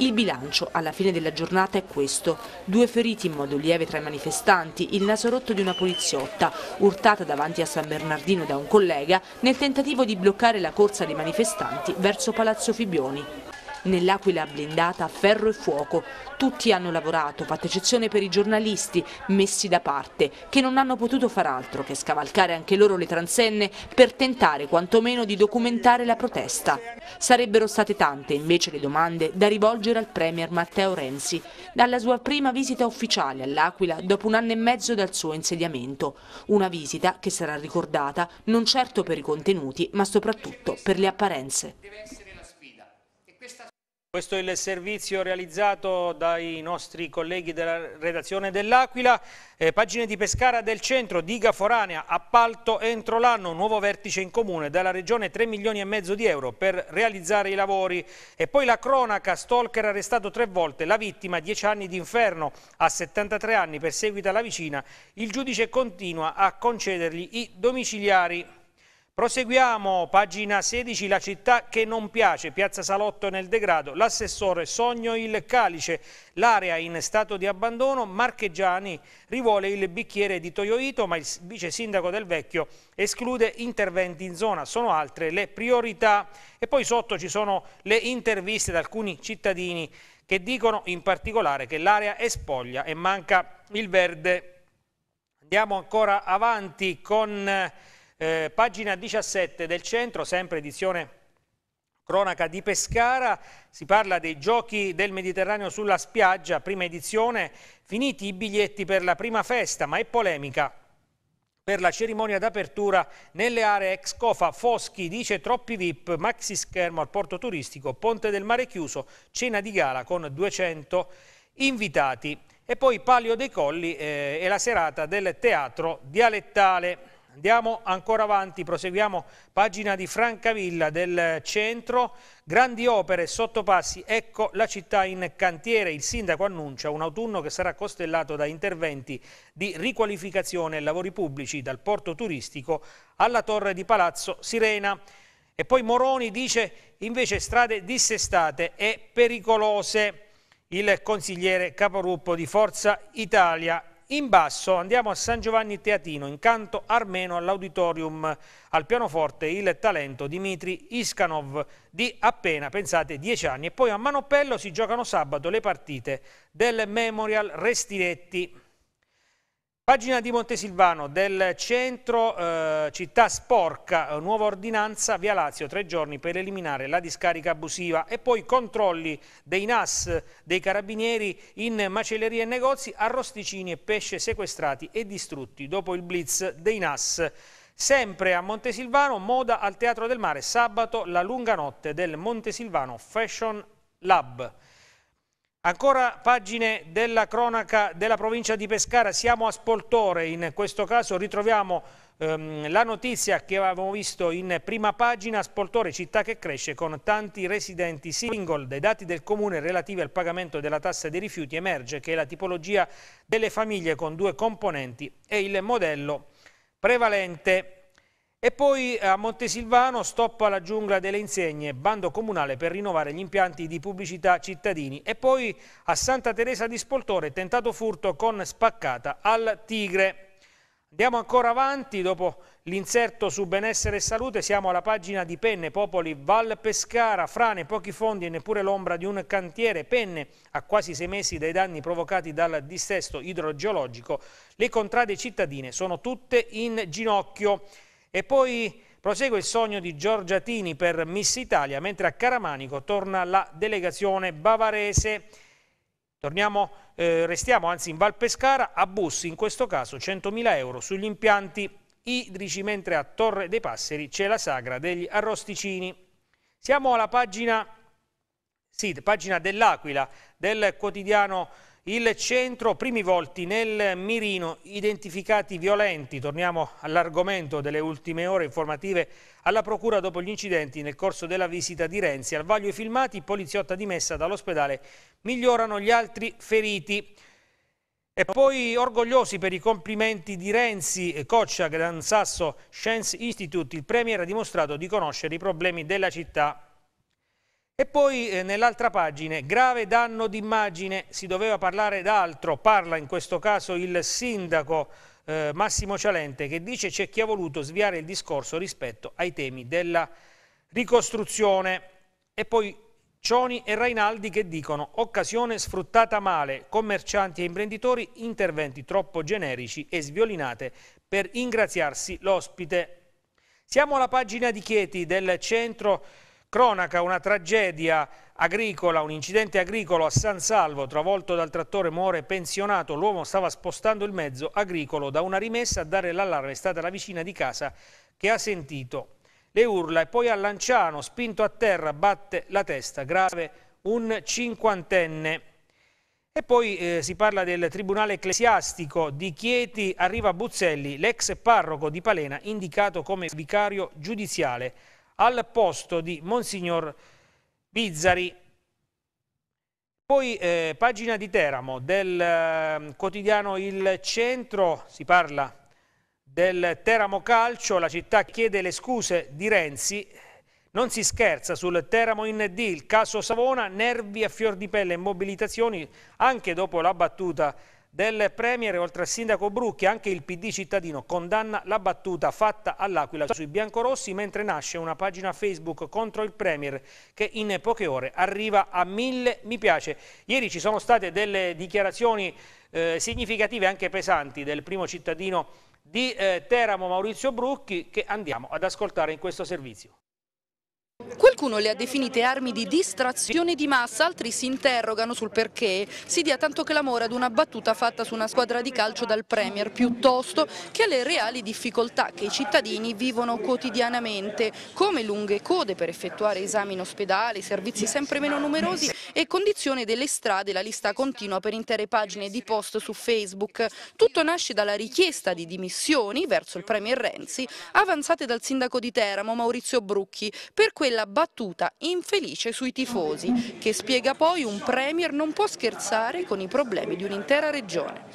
S4: Il bilancio alla fine della giornata è questo. Due feriti in modo lieve tra i manifestanti, il naso rotto di una poliziotta, urtata davanti a San Bernardino da un collega nel tentativo di bloccare la corsa dei manifestanti verso Palazzo Fibioni. Nell'Aquila blindata a ferro e fuoco. Tutti hanno lavorato, fatta eccezione per i giornalisti messi da parte, che non hanno potuto far altro che scavalcare anche loro le transenne per tentare quantomeno di documentare la protesta. Sarebbero state tante invece le domande da rivolgere al Premier Matteo Renzi, dalla sua prima visita ufficiale all'Aquila dopo un anno e mezzo dal suo insediamento. Una visita che sarà ricordata non certo per i contenuti ma soprattutto per le apparenze. Questo è
S1: il servizio realizzato dai nostri colleghi della redazione dell'Aquila, eh, pagine di Pescara del centro, diga foranea, appalto entro l'anno, nuovo vertice in comune, dalla regione 3 milioni e mezzo di euro per realizzare i lavori e poi la cronaca, stalker arrestato tre volte, la vittima 10 anni di inferno, a 73 anni perseguita la vicina, il giudice continua a concedergli i domiciliari. Proseguiamo, pagina 16, la città che non piace, Piazza Salotto nel degrado, l'assessore Sogno il Calice, l'area in stato di abbandono, Marchegiani rivuole il bicchiere di Toyoito, ma il vice sindaco del Vecchio esclude interventi in zona, sono altre le priorità. E poi sotto ci sono le interviste da alcuni cittadini che dicono in particolare che l'area è spoglia e manca il verde. Andiamo ancora avanti con eh, pagina 17 del centro, sempre edizione cronaca di Pescara, si parla dei giochi del Mediterraneo sulla spiaggia, prima edizione, finiti i biglietti per la prima festa, ma è polemica per la cerimonia d'apertura nelle aree ex Cofa. Foschi dice troppi VIP, maxi schermo al porto turistico, Ponte del Mare chiuso, cena di gala con 200 invitati. E poi Palio dei Colli eh, e la serata del teatro dialettale. Andiamo ancora avanti, proseguiamo pagina di Francavilla del centro, grandi opere, sottopassi, ecco la città in cantiere, il sindaco annuncia un autunno che sarà costellato da interventi di riqualificazione e lavori pubblici dal porto turistico alla torre di Palazzo Sirena. E poi Moroni dice invece strade dissestate e pericolose. Il consigliere capogruppo di Forza Italia in basso andiamo a San Giovanni Teatino, in canto armeno all'auditorium, al pianoforte il talento Dimitri Iskanov di appena, pensate, 10 anni. E poi a Manopello si giocano sabato le partite del Memorial Restiretti. Pagina di Montesilvano del centro eh, città sporca, eh, nuova ordinanza via Lazio, tre giorni per eliminare la discarica abusiva e poi controlli dei NAS, dei carabinieri in macellerie e negozi, arrosticini e pesce sequestrati e distrutti dopo il blitz dei NAS. Sempre a Montesilvano, moda al Teatro del Mare, sabato la lunga notte del Montesilvano Fashion Lab. Ancora pagine della cronaca della provincia di Pescara, siamo a Spoltore, in questo caso ritroviamo ehm, la notizia che avevamo visto in prima pagina, Spoltore, città che cresce con tanti residenti single, dai dati del comune relativi al pagamento della tassa dei rifiuti emerge che la tipologia delle famiglie con due componenti è il modello prevalente. E poi eh, a Montesilvano stoppa la giungla delle insegne, bando comunale per rinnovare gli impianti di pubblicità cittadini. E poi a Santa Teresa di Spoltore tentato furto con spaccata al tigre. Andiamo ancora avanti, dopo l'inserto su benessere e salute siamo alla pagina di Penne, Popoli, Val Pescara, frane, pochi fondi e neppure l'ombra di un cantiere. Penne, a quasi sei mesi dai danni provocati dal dissesto idrogeologico, le contrade cittadine sono tutte in ginocchio. E poi prosegue il sogno di Giorgiatini per Miss Italia, mentre a Caramanico torna la delegazione bavarese. Torniamo, eh, restiamo anzi in Val Pescara, a Bussi, in questo caso 100.000 euro sugli impianti idrici, mentre a Torre dei Passeri c'è la sagra degli arrosticini. Siamo alla pagina, sì, pagina dell'Aquila del quotidiano il centro, primi volti nel mirino, identificati violenti. Torniamo all'argomento delle ultime ore informative alla procura dopo gli incidenti nel corso della visita di Renzi. Al vaglio i filmati, poliziotta dimessa dall'ospedale, migliorano gli altri feriti. E poi orgogliosi per i complimenti di Renzi, e Coccia, Gran Sasso Science Institute, il Premier ha dimostrato di conoscere i problemi della città e poi eh, nell'altra pagina, grave danno d'immagine, si doveva parlare d'altro, parla in questo caso il sindaco eh, Massimo Cialente che dice c'è chi ha voluto sviare il discorso rispetto ai temi della ricostruzione. E poi Cioni e Rainaldi che dicono occasione sfruttata male, commercianti e imprenditori, interventi troppo generici e sviolinate per ingraziarsi l'ospite. Siamo alla pagina di Chieti del centro Cronaca, una tragedia agricola, un incidente agricolo a San Salvo, travolto dal trattore muore pensionato, l'uomo stava spostando il mezzo agricolo da una rimessa a dare l'allarme, è stata la vicina di casa che ha sentito le urla e poi a Lanciano, spinto a terra, batte la testa, grave un cinquantenne. E poi eh, si parla del Tribunale Ecclesiastico di Chieti, arriva Buzzelli, l'ex parroco di Palena, indicato come vicario giudiziale al posto di Monsignor Bizzari. Poi eh, pagina di Teramo del eh, quotidiano Il Centro, si parla del Teramo Calcio, la città chiede le scuse di Renzi, non si scherza sul Teramo in D, il caso Savona, nervi a fior di pelle e mobilitazioni anche dopo la battuta del Premier, oltre al sindaco Brucchi, anche il PD cittadino condanna la battuta fatta all'Aquila sui biancorossi, mentre nasce una pagina Facebook contro il Premier che in poche ore arriva a mille mi piace. Ieri ci sono state delle dichiarazioni eh, significative, anche pesanti, del primo cittadino di eh, Teramo, Maurizio Brucchi, che andiamo ad ascoltare in questo servizio.
S4: Qualcuno le ha definite armi di distrazione di massa, altri si interrogano sul perché si dia tanto clamore ad una battuta fatta su una squadra di calcio dal Premier, piuttosto che alle reali difficoltà che i cittadini vivono quotidianamente, come lunghe code per effettuare esami in ospedale, servizi sempre meno numerosi e condizione delle strade, la lista continua per intere pagine di post su Facebook. Tutto nasce dalla richiesta di dimissioni verso il Premier Renzi, avanzate dal sindaco di Teramo Maurizio Brucchi, per quel quella battuta infelice sui tifosi, che spiega poi un Premier non può scherzare con i problemi di un'intera regione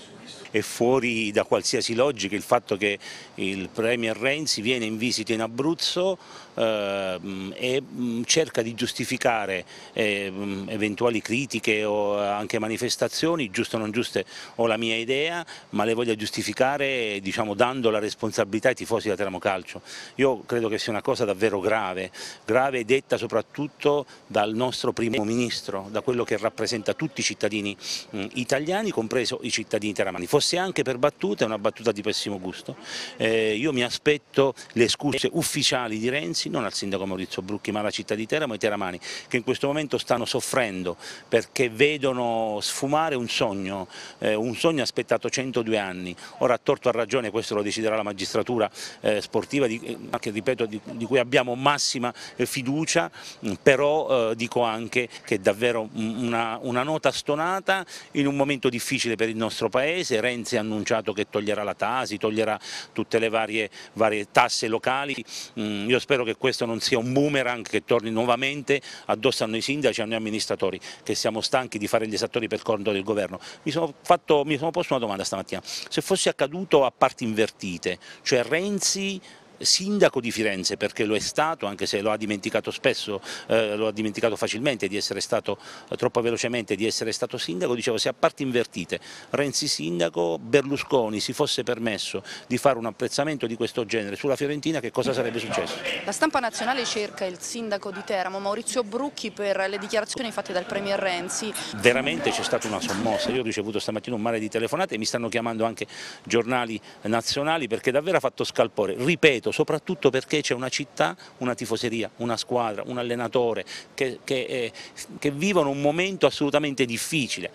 S5: è fuori da qualsiasi logica il fatto che il Premier Renzi viene in visita in Abruzzo eh, e mm, cerca di giustificare eh, eventuali critiche o anche manifestazioni, giuste o non giuste ho la mia idea, ma le voglio giustificare diciamo, dando la responsabilità ai tifosi da Termocalcio. Io credo che sia una cosa davvero grave, grave detta soprattutto dal nostro primo ministro, da quello che rappresenta tutti i cittadini mm, italiani, compreso i cittadini teramani. Fosse fosse anche per battuta, è una battuta di pessimo gusto. Eh, io mi aspetto le scuse ufficiali di Renzi, non al sindaco Maurizio Brucchi, ma alla città di Teramo e teramani, che in questo momento stanno soffrendo perché vedono sfumare un sogno, eh, un sogno aspettato 102 anni. Ora, a torto a ragione, questo lo deciderà la magistratura eh, sportiva, di, eh, anche, ripeto, di, di, cui abbiamo massima eh, fiducia, mm, però eh, dico anche che è davvero mm, una, una nota stonata in un momento difficile per il nostro Paese, Renzi ha annunciato che toglierà la Tasi, toglierà tutte le varie, varie tasse locali, mm, io spero che questo non sia un boomerang che torni nuovamente addosso a noi sindaci e a noi amministratori che siamo stanchi di fare gli esattori per conto del governo. Mi sono, fatto, mi sono posto una domanda stamattina, se fosse accaduto a parti invertite, cioè Renzi sindaco di Firenze perché lo è stato, anche se lo ha dimenticato spesso, eh, lo ha dimenticato facilmente di essere stato eh, troppo velocemente di essere stato sindaco, dicevo se a parti invertite Renzi sindaco, Berlusconi si fosse permesso di fare un apprezzamento di questo genere sulla Fiorentina che cosa sarebbe successo?
S4: La stampa nazionale cerca il sindaco di Teramo Maurizio Brucchi per le dichiarazioni fatte dal Premier Renzi.
S5: Veramente c'è stata una sommossa, io ho ricevuto stamattina un mare di telefonate e mi stanno chiamando anche giornali nazionali perché davvero ha fatto scalpore, ripeto merito, soprattutto perché c'è una città, una tifoseria, una squadra, un allenatore che, che, eh, che vivono un momento assolutamente difficile.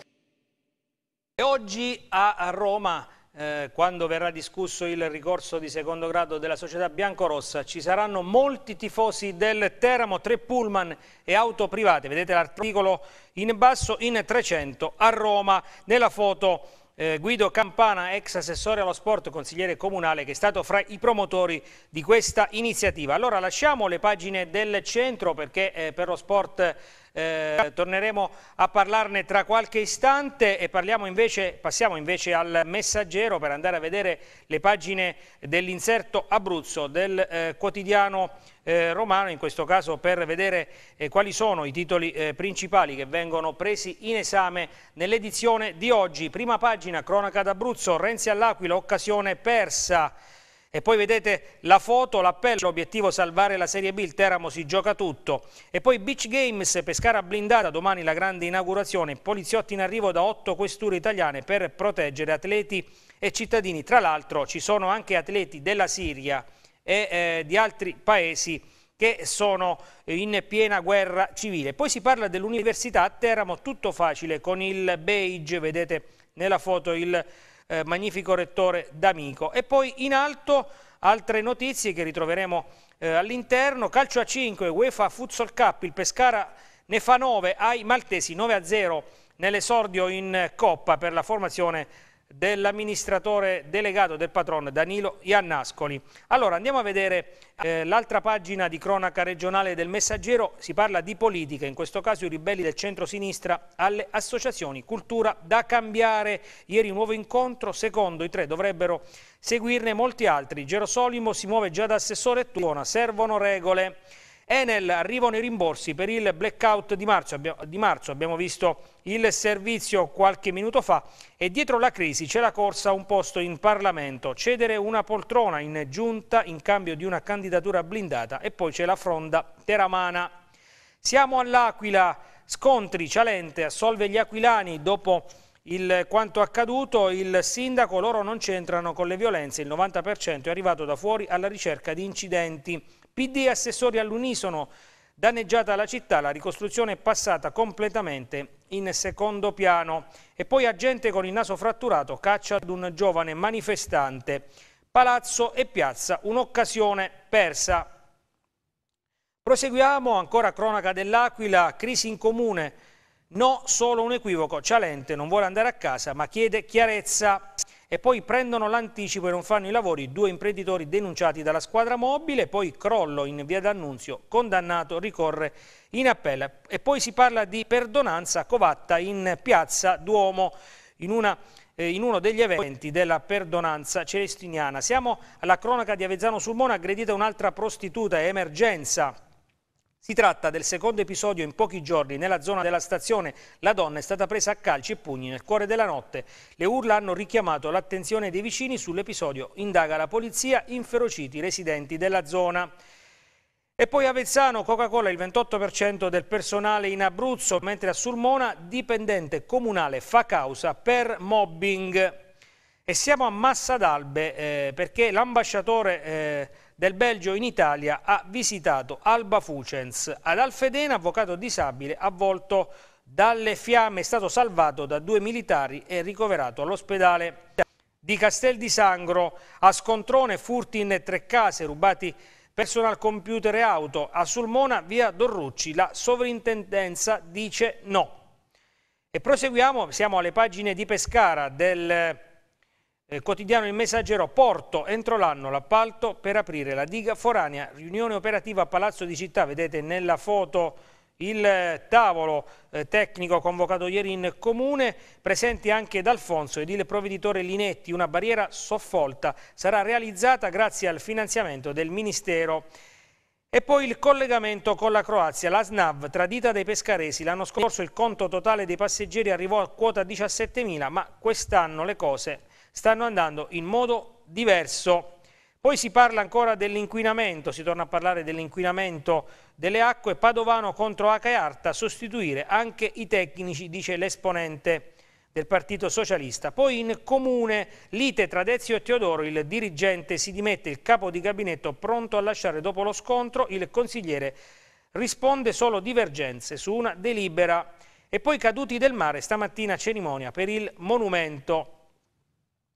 S1: E oggi a Roma... Eh, quando verrà discusso il ricorso di secondo grado della società biancorossa ci saranno molti tifosi del Teramo, tre pullman e auto private, vedete l'articolo in basso in 300 a Roma nella foto eh, Guido Campana, ex assessore allo sport, consigliere comunale, che è stato fra i promotori di questa iniziativa. Allora lasciamo le pagine del centro perché eh, per lo sport eh, torneremo a parlarne tra qualche istante e invece, passiamo invece al messaggero per andare a vedere le pagine dell'inserto Abruzzo del eh, quotidiano eh, romano, in questo caso per vedere eh, quali sono i titoli eh, principali che vengono presi in esame nell'edizione di oggi. Prima pagina, cronaca d'Abruzzo, Renzi all'Aquila, occasione persa. E poi vedete la foto, l'appello, obiettivo salvare la Serie B, il Teramo si gioca tutto. E poi Beach Games, Pescara blindata, domani la grande inaugurazione, poliziotti in arrivo da otto questure italiane per proteggere atleti e cittadini. Tra l'altro ci sono anche atleti della Siria e eh, di altri paesi che sono in piena guerra civile. Poi si parla dell'università a Teramo, tutto facile, con il beige, vedete nella foto il eh, magnifico rettore D'Amico. E poi in alto altre notizie che ritroveremo eh, all'interno, calcio a 5, UEFA Futsal Cup, il Pescara ne fa 9 ai Maltesi, 9 a 0 nell'esordio in Coppa per la formazione dell'amministratore delegato del patron Danilo Iannascoli. Allora andiamo a vedere eh, l'altra pagina di cronaca regionale del Messaggero, si parla di politica, in questo caso i ribelli del centro-sinistra alle associazioni Cultura da cambiare. Ieri un nuovo incontro, secondo i tre dovrebbero seguirne molti altri. Gerosolimo si muove già da assessore e tuona, servono regole. Enel arrivano i rimborsi per il blackout di marzo, di marzo, abbiamo visto il servizio qualche minuto fa e dietro la crisi c'è la corsa a un posto in Parlamento, cedere una poltrona in giunta in cambio di una candidatura blindata e poi c'è la fronda teramana. Siamo all'Aquila, scontri, Cialente assolve gli aquilani dopo il, quanto accaduto, il sindaco, loro non c'entrano con le violenze, il 90% è arrivato da fuori alla ricerca di incidenti. PD e assessori all'unisono, danneggiata la città, la ricostruzione è passata completamente in secondo piano. E poi agente con il naso fratturato caccia ad un giovane manifestante. Palazzo e piazza, un'occasione persa. Proseguiamo ancora cronaca dell'Aquila, crisi in comune, no solo un equivoco, Cialente non vuole andare a casa ma chiede chiarezza e poi prendono l'anticipo e non fanno i lavori due imprenditori denunciati dalla squadra mobile, poi crollo in via d'annunzio, condannato, ricorre in appello. E poi si parla di perdonanza covatta in piazza Duomo in una eh, in uno degli eventi della perdonanza celestiniana. Siamo alla cronaca di Avezzano Sulmona, aggredita un'altra prostituta, emergenza. Si tratta del secondo episodio in pochi giorni nella zona della stazione. La donna è stata presa a calci e pugni nel cuore della notte. Le urla hanno richiamato l'attenzione dei vicini sull'episodio. Indaga la polizia, inferociti i residenti della zona. E poi Avezzano, Coca-Cola il 28% del personale in Abruzzo, mentre a Sulmona dipendente comunale fa causa per mobbing. E siamo a Massa d'Albe eh, perché l'ambasciatore... Eh, del Belgio in Italia ha visitato Alba Fucens. Ad Alfedena, avvocato disabile, avvolto dalle fiamme, è stato salvato da due militari e ricoverato all'ospedale di Castel di Sangro. A Scontrone, furti in tre case, rubati personal computer e auto. A Sulmona, via Dorrucci, la sovrintendenza dice no. E proseguiamo, siamo alle pagine di Pescara del eh, quotidiano Il Messaggero, Porto, entro l'anno l'appalto per aprire la diga foranea, riunione operativa a Palazzo di Città, vedete nella foto il eh, tavolo eh, tecnico convocato ieri in comune, presenti anche D'Alfonso ed il provveditore Linetti, una barriera soffolta, sarà realizzata grazie al finanziamento del Ministero. E poi il collegamento con la Croazia, la SNAV tradita dai pescaresi. L'anno scorso il conto totale dei passeggeri arrivò a quota 17.000, ma quest'anno le cose stanno andando in modo diverso. Poi si parla ancora dell'inquinamento, si torna a parlare dell'inquinamento delle acque, Padovano contro Acaarta, sostituire anche i tecnici, dice l'esponente del Partito Socialista. Poi in comune lite tra Dezio e Teodoro, il dirigente si dimette, il capo di gabinetto pronto a lasciare dopo lo scontro, il consigliere risponde solo divergenze su una delibera. E poi caduti del mare, stamattina cerimonia per il monumento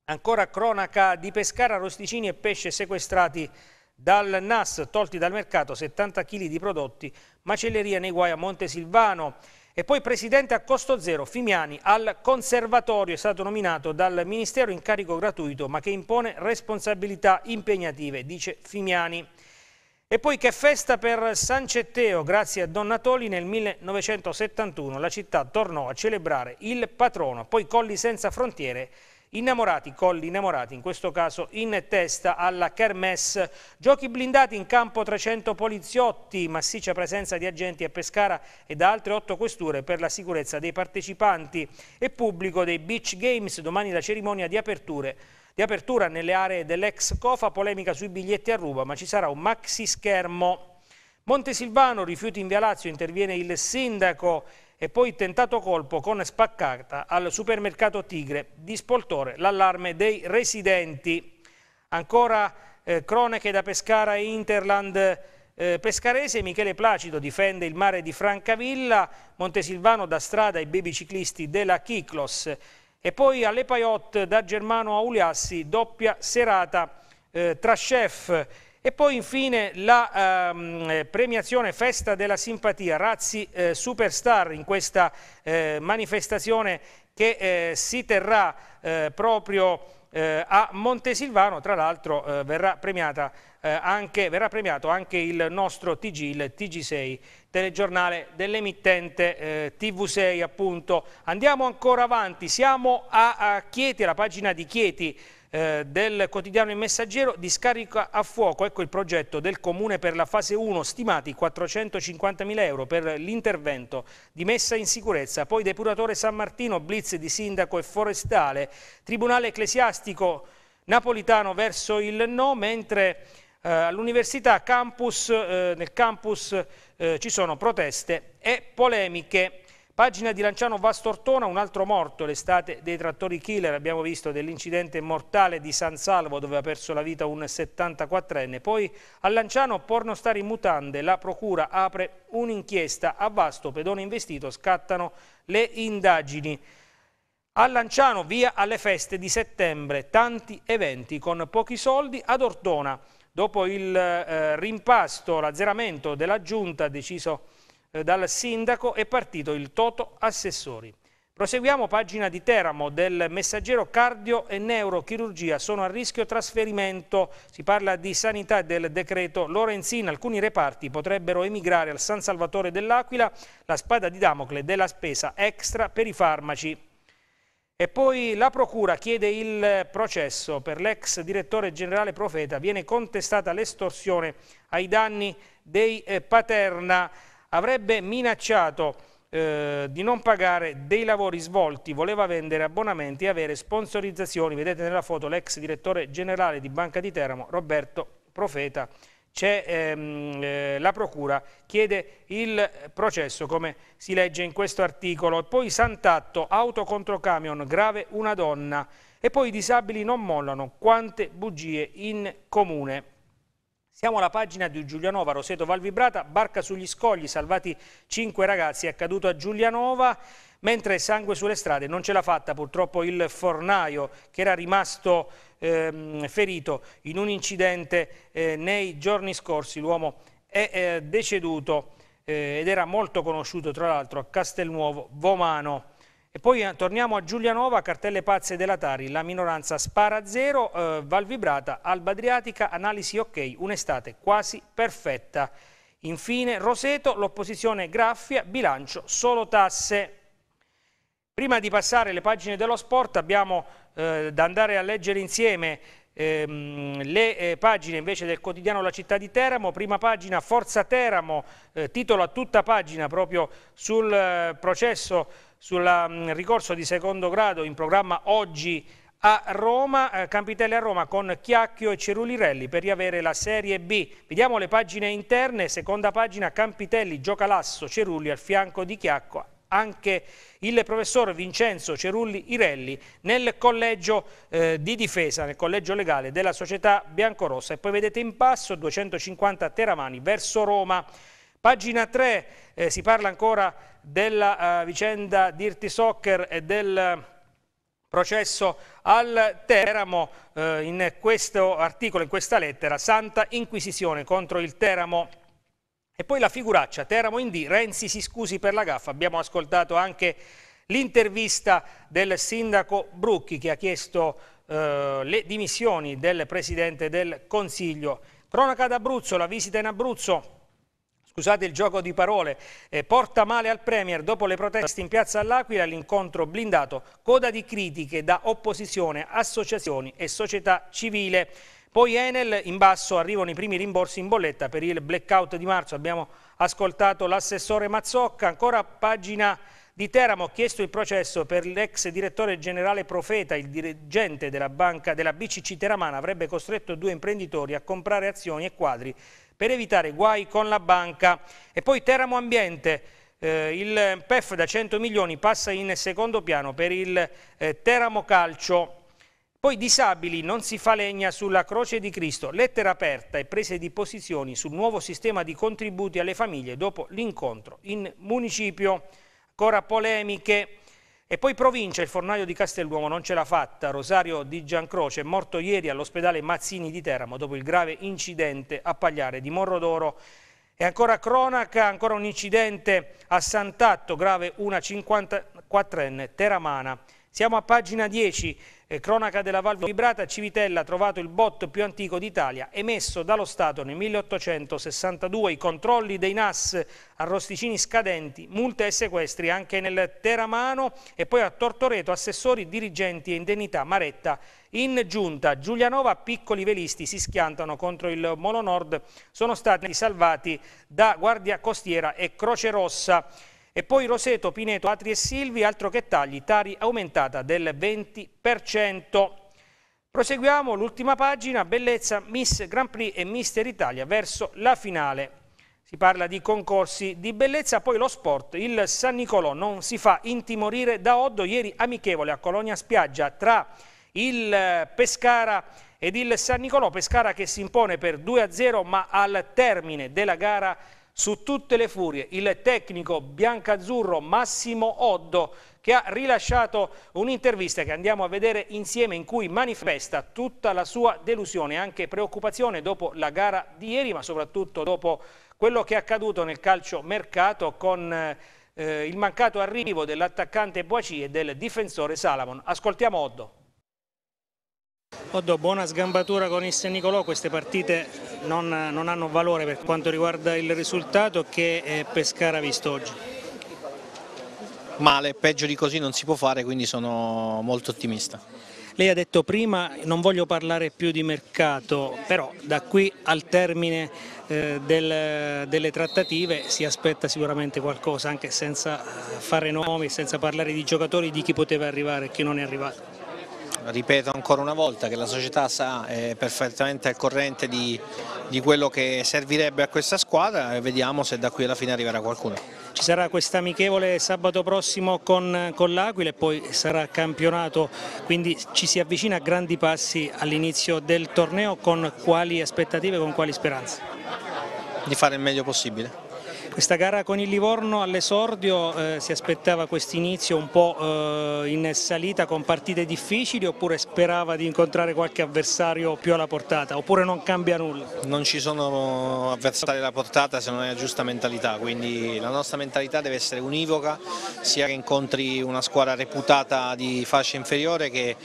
S1: Ancora cronaca di Pescara, rosticini e pesce sequestrati dal NAS, tolti dal mercato 70 kg di prodotti, macelleria nei guai a Montesilvano. E poi presidente a costo zero Fimiani al conservatorio è stato nominato dal Ministero in carico gratuito ma che impone responsabilità impegnative, dice Fimiani. E poi che festa per San Cetteo, grazie a Don Natoli, nel 1971 la città tornò a celebrare il patrono, poi Colli senza frontiere Innamorati, colli innamorati, in questo caso in testa alla Kermesse. Giochi blindati in campo 300 poliziotti, massiccia presenza di agenti a Pescara e da altre 8 questure per la sicurezza dei partecipanti e pubblico dei Beach Games. Domani la cerimonia di aperture di apertura nelle aree dell'ex Cofa, polemica sui biglietti a ruba, ma ci sarà un maxi schermo. Montesilvano, rifiuti in Via Lazio, interviene il sindaco e poi tentato colpo con spaccata al supermercato Tigre di Spoltore, l'allarme dei residenti. Ancora eh, cronache da Pescara e Interland eh, pescarese, Michele Placido difende il mare di Francavilla, Montesilvano da strada i baby ciclisti della Kiklos e poi alle Paiot da Germano a Uliassi doppia serata eh, tra chef e poi infine la ehm, eh, premiazione Festa della Simpatia, Razzi eh, Superstar in questa eh, manifestazione che eh, si terrà eh, proprio eh, a Montesilvano, tra l'altro verrà, verrà, premiato anche il nostro TG, il TG6, telegiornale dell'emittente TV6 appunto. Andiamo ancora avanti, siamo a, a Chieti, alla pagina di Chieti, eh, del quotidiano Il Messaggero di scarica a fuoco, ecco il progetto del Comune per la fase 1, stimati 450.000 euro per l'intervento di messa in sicurezza, poi depuratore San Martino, blitz di sindaco e forestale, tribunale ecclesiastico napolitano verso il no, mentre eh, all'università campus, eh, nel campus eh, ci sono proteste e polemiche Pagina di Lanciano Vastortona, un altro morto, l'estate dei trattori killer, abbiamo visto dell'incidente mortale di San Salvo dove ha perso la vita un 74enne. Poi a Lanciano pornostar in mutande, la procura apre un'inchiesta, a vasto pedone investito scattano le indagini. A Lanciano via alle feste di settembre, tanti eventi con pochi soldi ad Ortona. Dopo il eh, rimpasto, l'azzeramento della giunta deciso eh, dal sindaco è partito il Toto Assessori. Proseguiamo pagina di Teramo del messaggero cardio e neurochirurgia sono a rischio trasferimento. Si parla di sanità del decreto Lorenzin. Alcuni reparti potrebbero emigrare al San Salvatore dell'Aquila, la spada di Damocle della spesa extra per i farmaci. E poi la procura chiede il processo per l'ex direttore generale Profeta. Viene contestata l'estorsione ai danni dei eh, Paterna avrebbe minacciato eh, di non pagare dei lavori svolti, voleva vendere abbonamenti e avere sponsorizzazioni. Vedete nella foto l'ex direttore generale di Banca di Teramo, Roberto Profeta. Ehm, eh, la procura chiede il processo come si legge in questo articolo. poi Santatto, auto contro camion, grave una donna. E poi i disabili non mollano, quante bugie in comune. Siamo alla pagina di Giulianova, Roseto Valvibrata, barca sugli scogli, salvati cinque ragazzi, è accaduto a Giulianova, mentre sangue sulle strade, non ce l'ha fatta purtroppo il fornaio che era rimasto ehm, ferito in un incidente eh, nei giorni scorsi, l'uomo è eh, deceduto eh, ed era molto conosciuto tra l'altro a Castelnuovo Vomano. E poi eh, torniamo a Giulianova, cartelle pazze della Tari, la minoranza spara zero, eh, Valvibrata, Alba Adriatica, analisi ok, un'estate quasi perfetta. Infine Roseto, l'opposizione graffia, bilancio solo tasse. Prima di passare le pagine dello sport abbiamo eh, da andare a leggere insieme ehm, le eh, pagine invece del quotidiano La città di Teramo, prima pagina Forza Teramo, eh, titolo a tutta pagina proprio sul eh, processo sul mm, ricorso di secondo grado in programma oggi a Roma, eh, Campitelli a Roma con Chiacchio e Cerulirelli per riavere la Serie B. Vediamo le pagine interne, seconda pagina Campitelli, Giocalasso, Cerulli al fianco di Chiacco, anche il professor Vincenzo Cerulli Irelli nel collegio eh, di difesa, nel collegio legale della società biancorossa e poi vedete in passo 250 Teramani verso Roma Pagina 3 eh, si parla ancora della uh, vicenda Dirty Soccer e del eh, processo al Teramo eh, in questo articolo, in questa lettera, Santa Inquisizione contro il Teramo. E poi la figuraccia, Teramo in D, Renzi si scusi per la gaffa, abbiamo ascoltato anche l'intervista del sindaco Brucchi che ha chiesto eh, le dimissioni del Presidente del Consiglio. Cronaca d'Abruzzo, la visita in Abruzzo scusate il gioco di parole, eh, porta male al Premier dopo le proteste in Piazza all'Aquila l'incontro blindato, coda di critiche da opposizione, associazioni e società civile. Poi Enel, in basso arrivano i primi rimborsi in bolletta per il blackout di marzo, abbiamo ascoltato l'assessore Mazzocca, ancora pagina di Teramo, ho chiesto il processo per l'ex direttore generale Profeta, il dirigente della banca della BCC Teramana avrebbe costretto due imprenditori a comprare azioni e quadri per evitare guai con la banca. E poi Teramo Ambiente, eh, il PEF da 100 milioni passa in secondo piano per il eh, Teramo Calcio. Poi disabili, non si fa legna sulla croce di Cristo, lettera aperta e prese di posizioni sul nuovo sistema di contributi alle famiglie dopo l'incontro in municipio. Ancora polemiche. E poi provincia, il fornaio di Castelluomo non ce l'ha fatta. Rosario Di Giancroce è morto ieri all'ospedale Mazzini di Teramo dopo il grave incidente a Pagliare di Morrodoro. E ancora cronaca, ancora un incidente a Sant'Atto, grave una 54enne teramana siamo a pagina 10, eh, cronaca della valvola vibrata, Civitella trovato il bot più antico d'Italia, emesso dallo Stato nel 1862, i controlli dei NAS a Rosticini scadenti, multe e sequestri anche nel Teramano e poi a Tortoreto, assessori, dirigenti e indennità, Maretta in giunta. Giulianova, piccoli velisti si schiantano contro il Molo Nord, sono stati salvati da Guardia Costiera e Croce Rossa. E poi Roseto, Pineto, Atri e Silvi, altro che tagli, Tari aumentata del 20%. Proseguiamo, l'ultima pagina, bellezza Miss Grand Prix e Mister Italia verso la finale. Si parla di concorsi di bellezza, poi lo sport, il San Nicolò non si fa intimorire da Oddo, ieri amichevole a Colonia Spiaggia tra il eh, Pescara ed il San Nicolò, Pescara che si impone per 2-0 ma al termine della gara su tutte le furie il tecnico biancazzurro Massimo Oddo che ha rilasciato un'intervista che andiamo a vedere insieme in cui manifesta tutta la sua delusione e anche preoccupazione dopo la gara di ieri ma soprattutto dopo quello che è accaduto nel calcio mercato con eh, il mancato arrivo dell'attaccante Boaci e del difensore Salamon. Ascoltiamo Oddo. Oddo, buona sgambatura con il San Nicolò, queste partite non, non, hanno valore per quanto riguarda il
S6: risultato che eh, Pescara ha visto oggi. Male, peggio di così non si può fare, quindi sono molto ottimista. Lei ha detto prima non voglio parlare
S1: più di mercato, però da qui al termine eh, del, delle trattative si aspetta sicuramente qualcosa anche senza eh, fare nomi, senza parlare di giocatori, di chi poteva
S6: arrivare e chi non è arrivato ripeto ancora una volta che la società sa, è perfettamente al corrente di, di quello che servirebbe a questa squadra e vediamo se da qui alla fine arriverà qualcuno. Ci sarà questa amichevole sabato prossimo con, con
S1: l'Aquila e poi sarà campionato, quindi ci si avvicina a grandi passi all'inizio del torneo con quali aspettative, con quali speranze?
S6: Di fare il meglio possibile.
S1: Questa gara con il Livorno all'esordio eh, si aspettava questo inizio un po' eh, in salita con partite difficili oppure sperava di incontrare qualche avversario più alla portata oppure non cambia nulla?
S6: Non ci sono avversari alla portata se non è la giusta mentalità, quindi la nostra mentalità deve essere univoca sia che incontri una squadra reputata di fascia inferiore che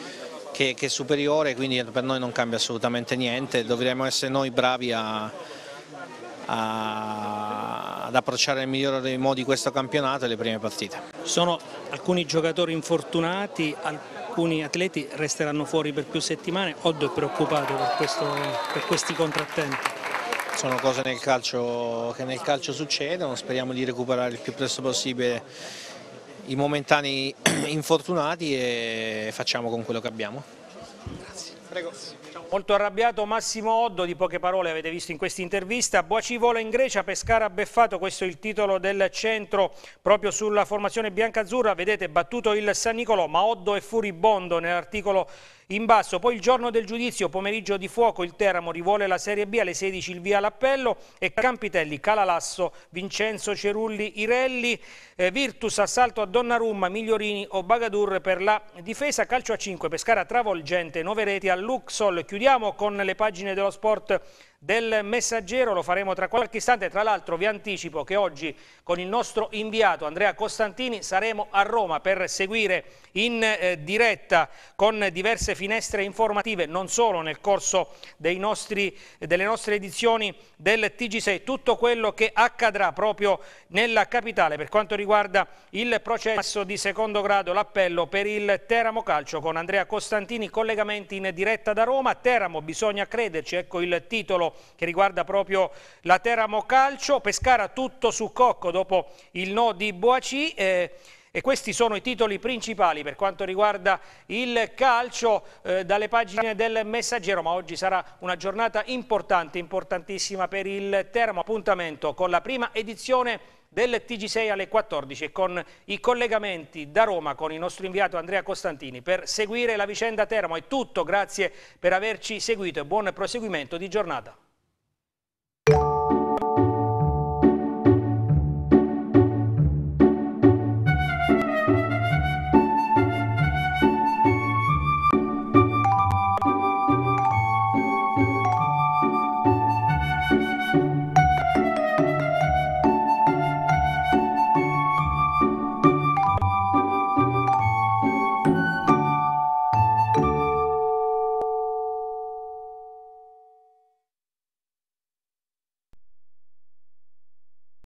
S6: che, che superiore, quindi per noi non cambia assolutamente niente, dovremmo essere noi bravi a, a, ad approcciare nel migliore dei modi questo campionato e le prime partite.
S1: Sono alcuni giocatori infortunati, alcuni atleti resteranno fuori per più settimane, Oddo è preoccupato
S6: per, questo, per questi contrattempi sono cose nel calcio, che nel calcio succedono, speriamo di recuperare il più presto possibile i momentanei infortunati e facciamo con quello che abbiamo. Grazie. Prego.
S1: Molto arrabbiato Massimo Oddo, di poche parole avete visto in questa intervista. Boaci vola in Grecia, Pescara ha beffato, questo è il titolo del centro proprio sulla formazione bianca-azzurra. Vedete battuto il San Nicolò, ma Oddo è furibondo nell'articolo in basso poi il giorno del giudizio, pomeriggio di fuoco, il Teramo rivuole la Serie B alle 16 il via all'appello e Campitelli, Calalasso, Vincenzo Cerulli, Irelli, eh, Virtus assalto a Donnarumma, Migliorini o Bagadur per la difesa, calcio a 5, Pescara travolgente, 9 reti a Luxol. Chiudiamo con le pagine dello sport del messaggero, lo faremo tra qualche istante, tra l'altro vi anticipo che oggi con il nostro inviato Andrea Costantini saremo a Roma per seguire in eh, diretta con diverse finestre informative, non solo nel corso nostri, delle nostre edizioni del TG6, tutto quello che accadrà proprio nella capitale per quanto riguarda il processo di secondo grado, l'appello per il Teramo Calcio con Andrea Costantini, collegamenti in diretta da Roma, Teramo bisogna crederci, ecco il titolo che riguarda proprio la Teramo Calcio, Pescara tutto su cocco dopo il no di Boaci. Eh, e questi sono i titoli principali per quanto riguarda il calcio eh, dalle pagine del Messaggero, ma oggi sarà una giornata importante, importantissima per il Teramo. Appuntamento con la prima edizione del TG6 alle 14 e con i collegamenti da Roma con il nostro inviato Andrea Costantini per seguire la vicenda Teramo. È tutto, grazie per averci seguito e buon proseguimento di giornata.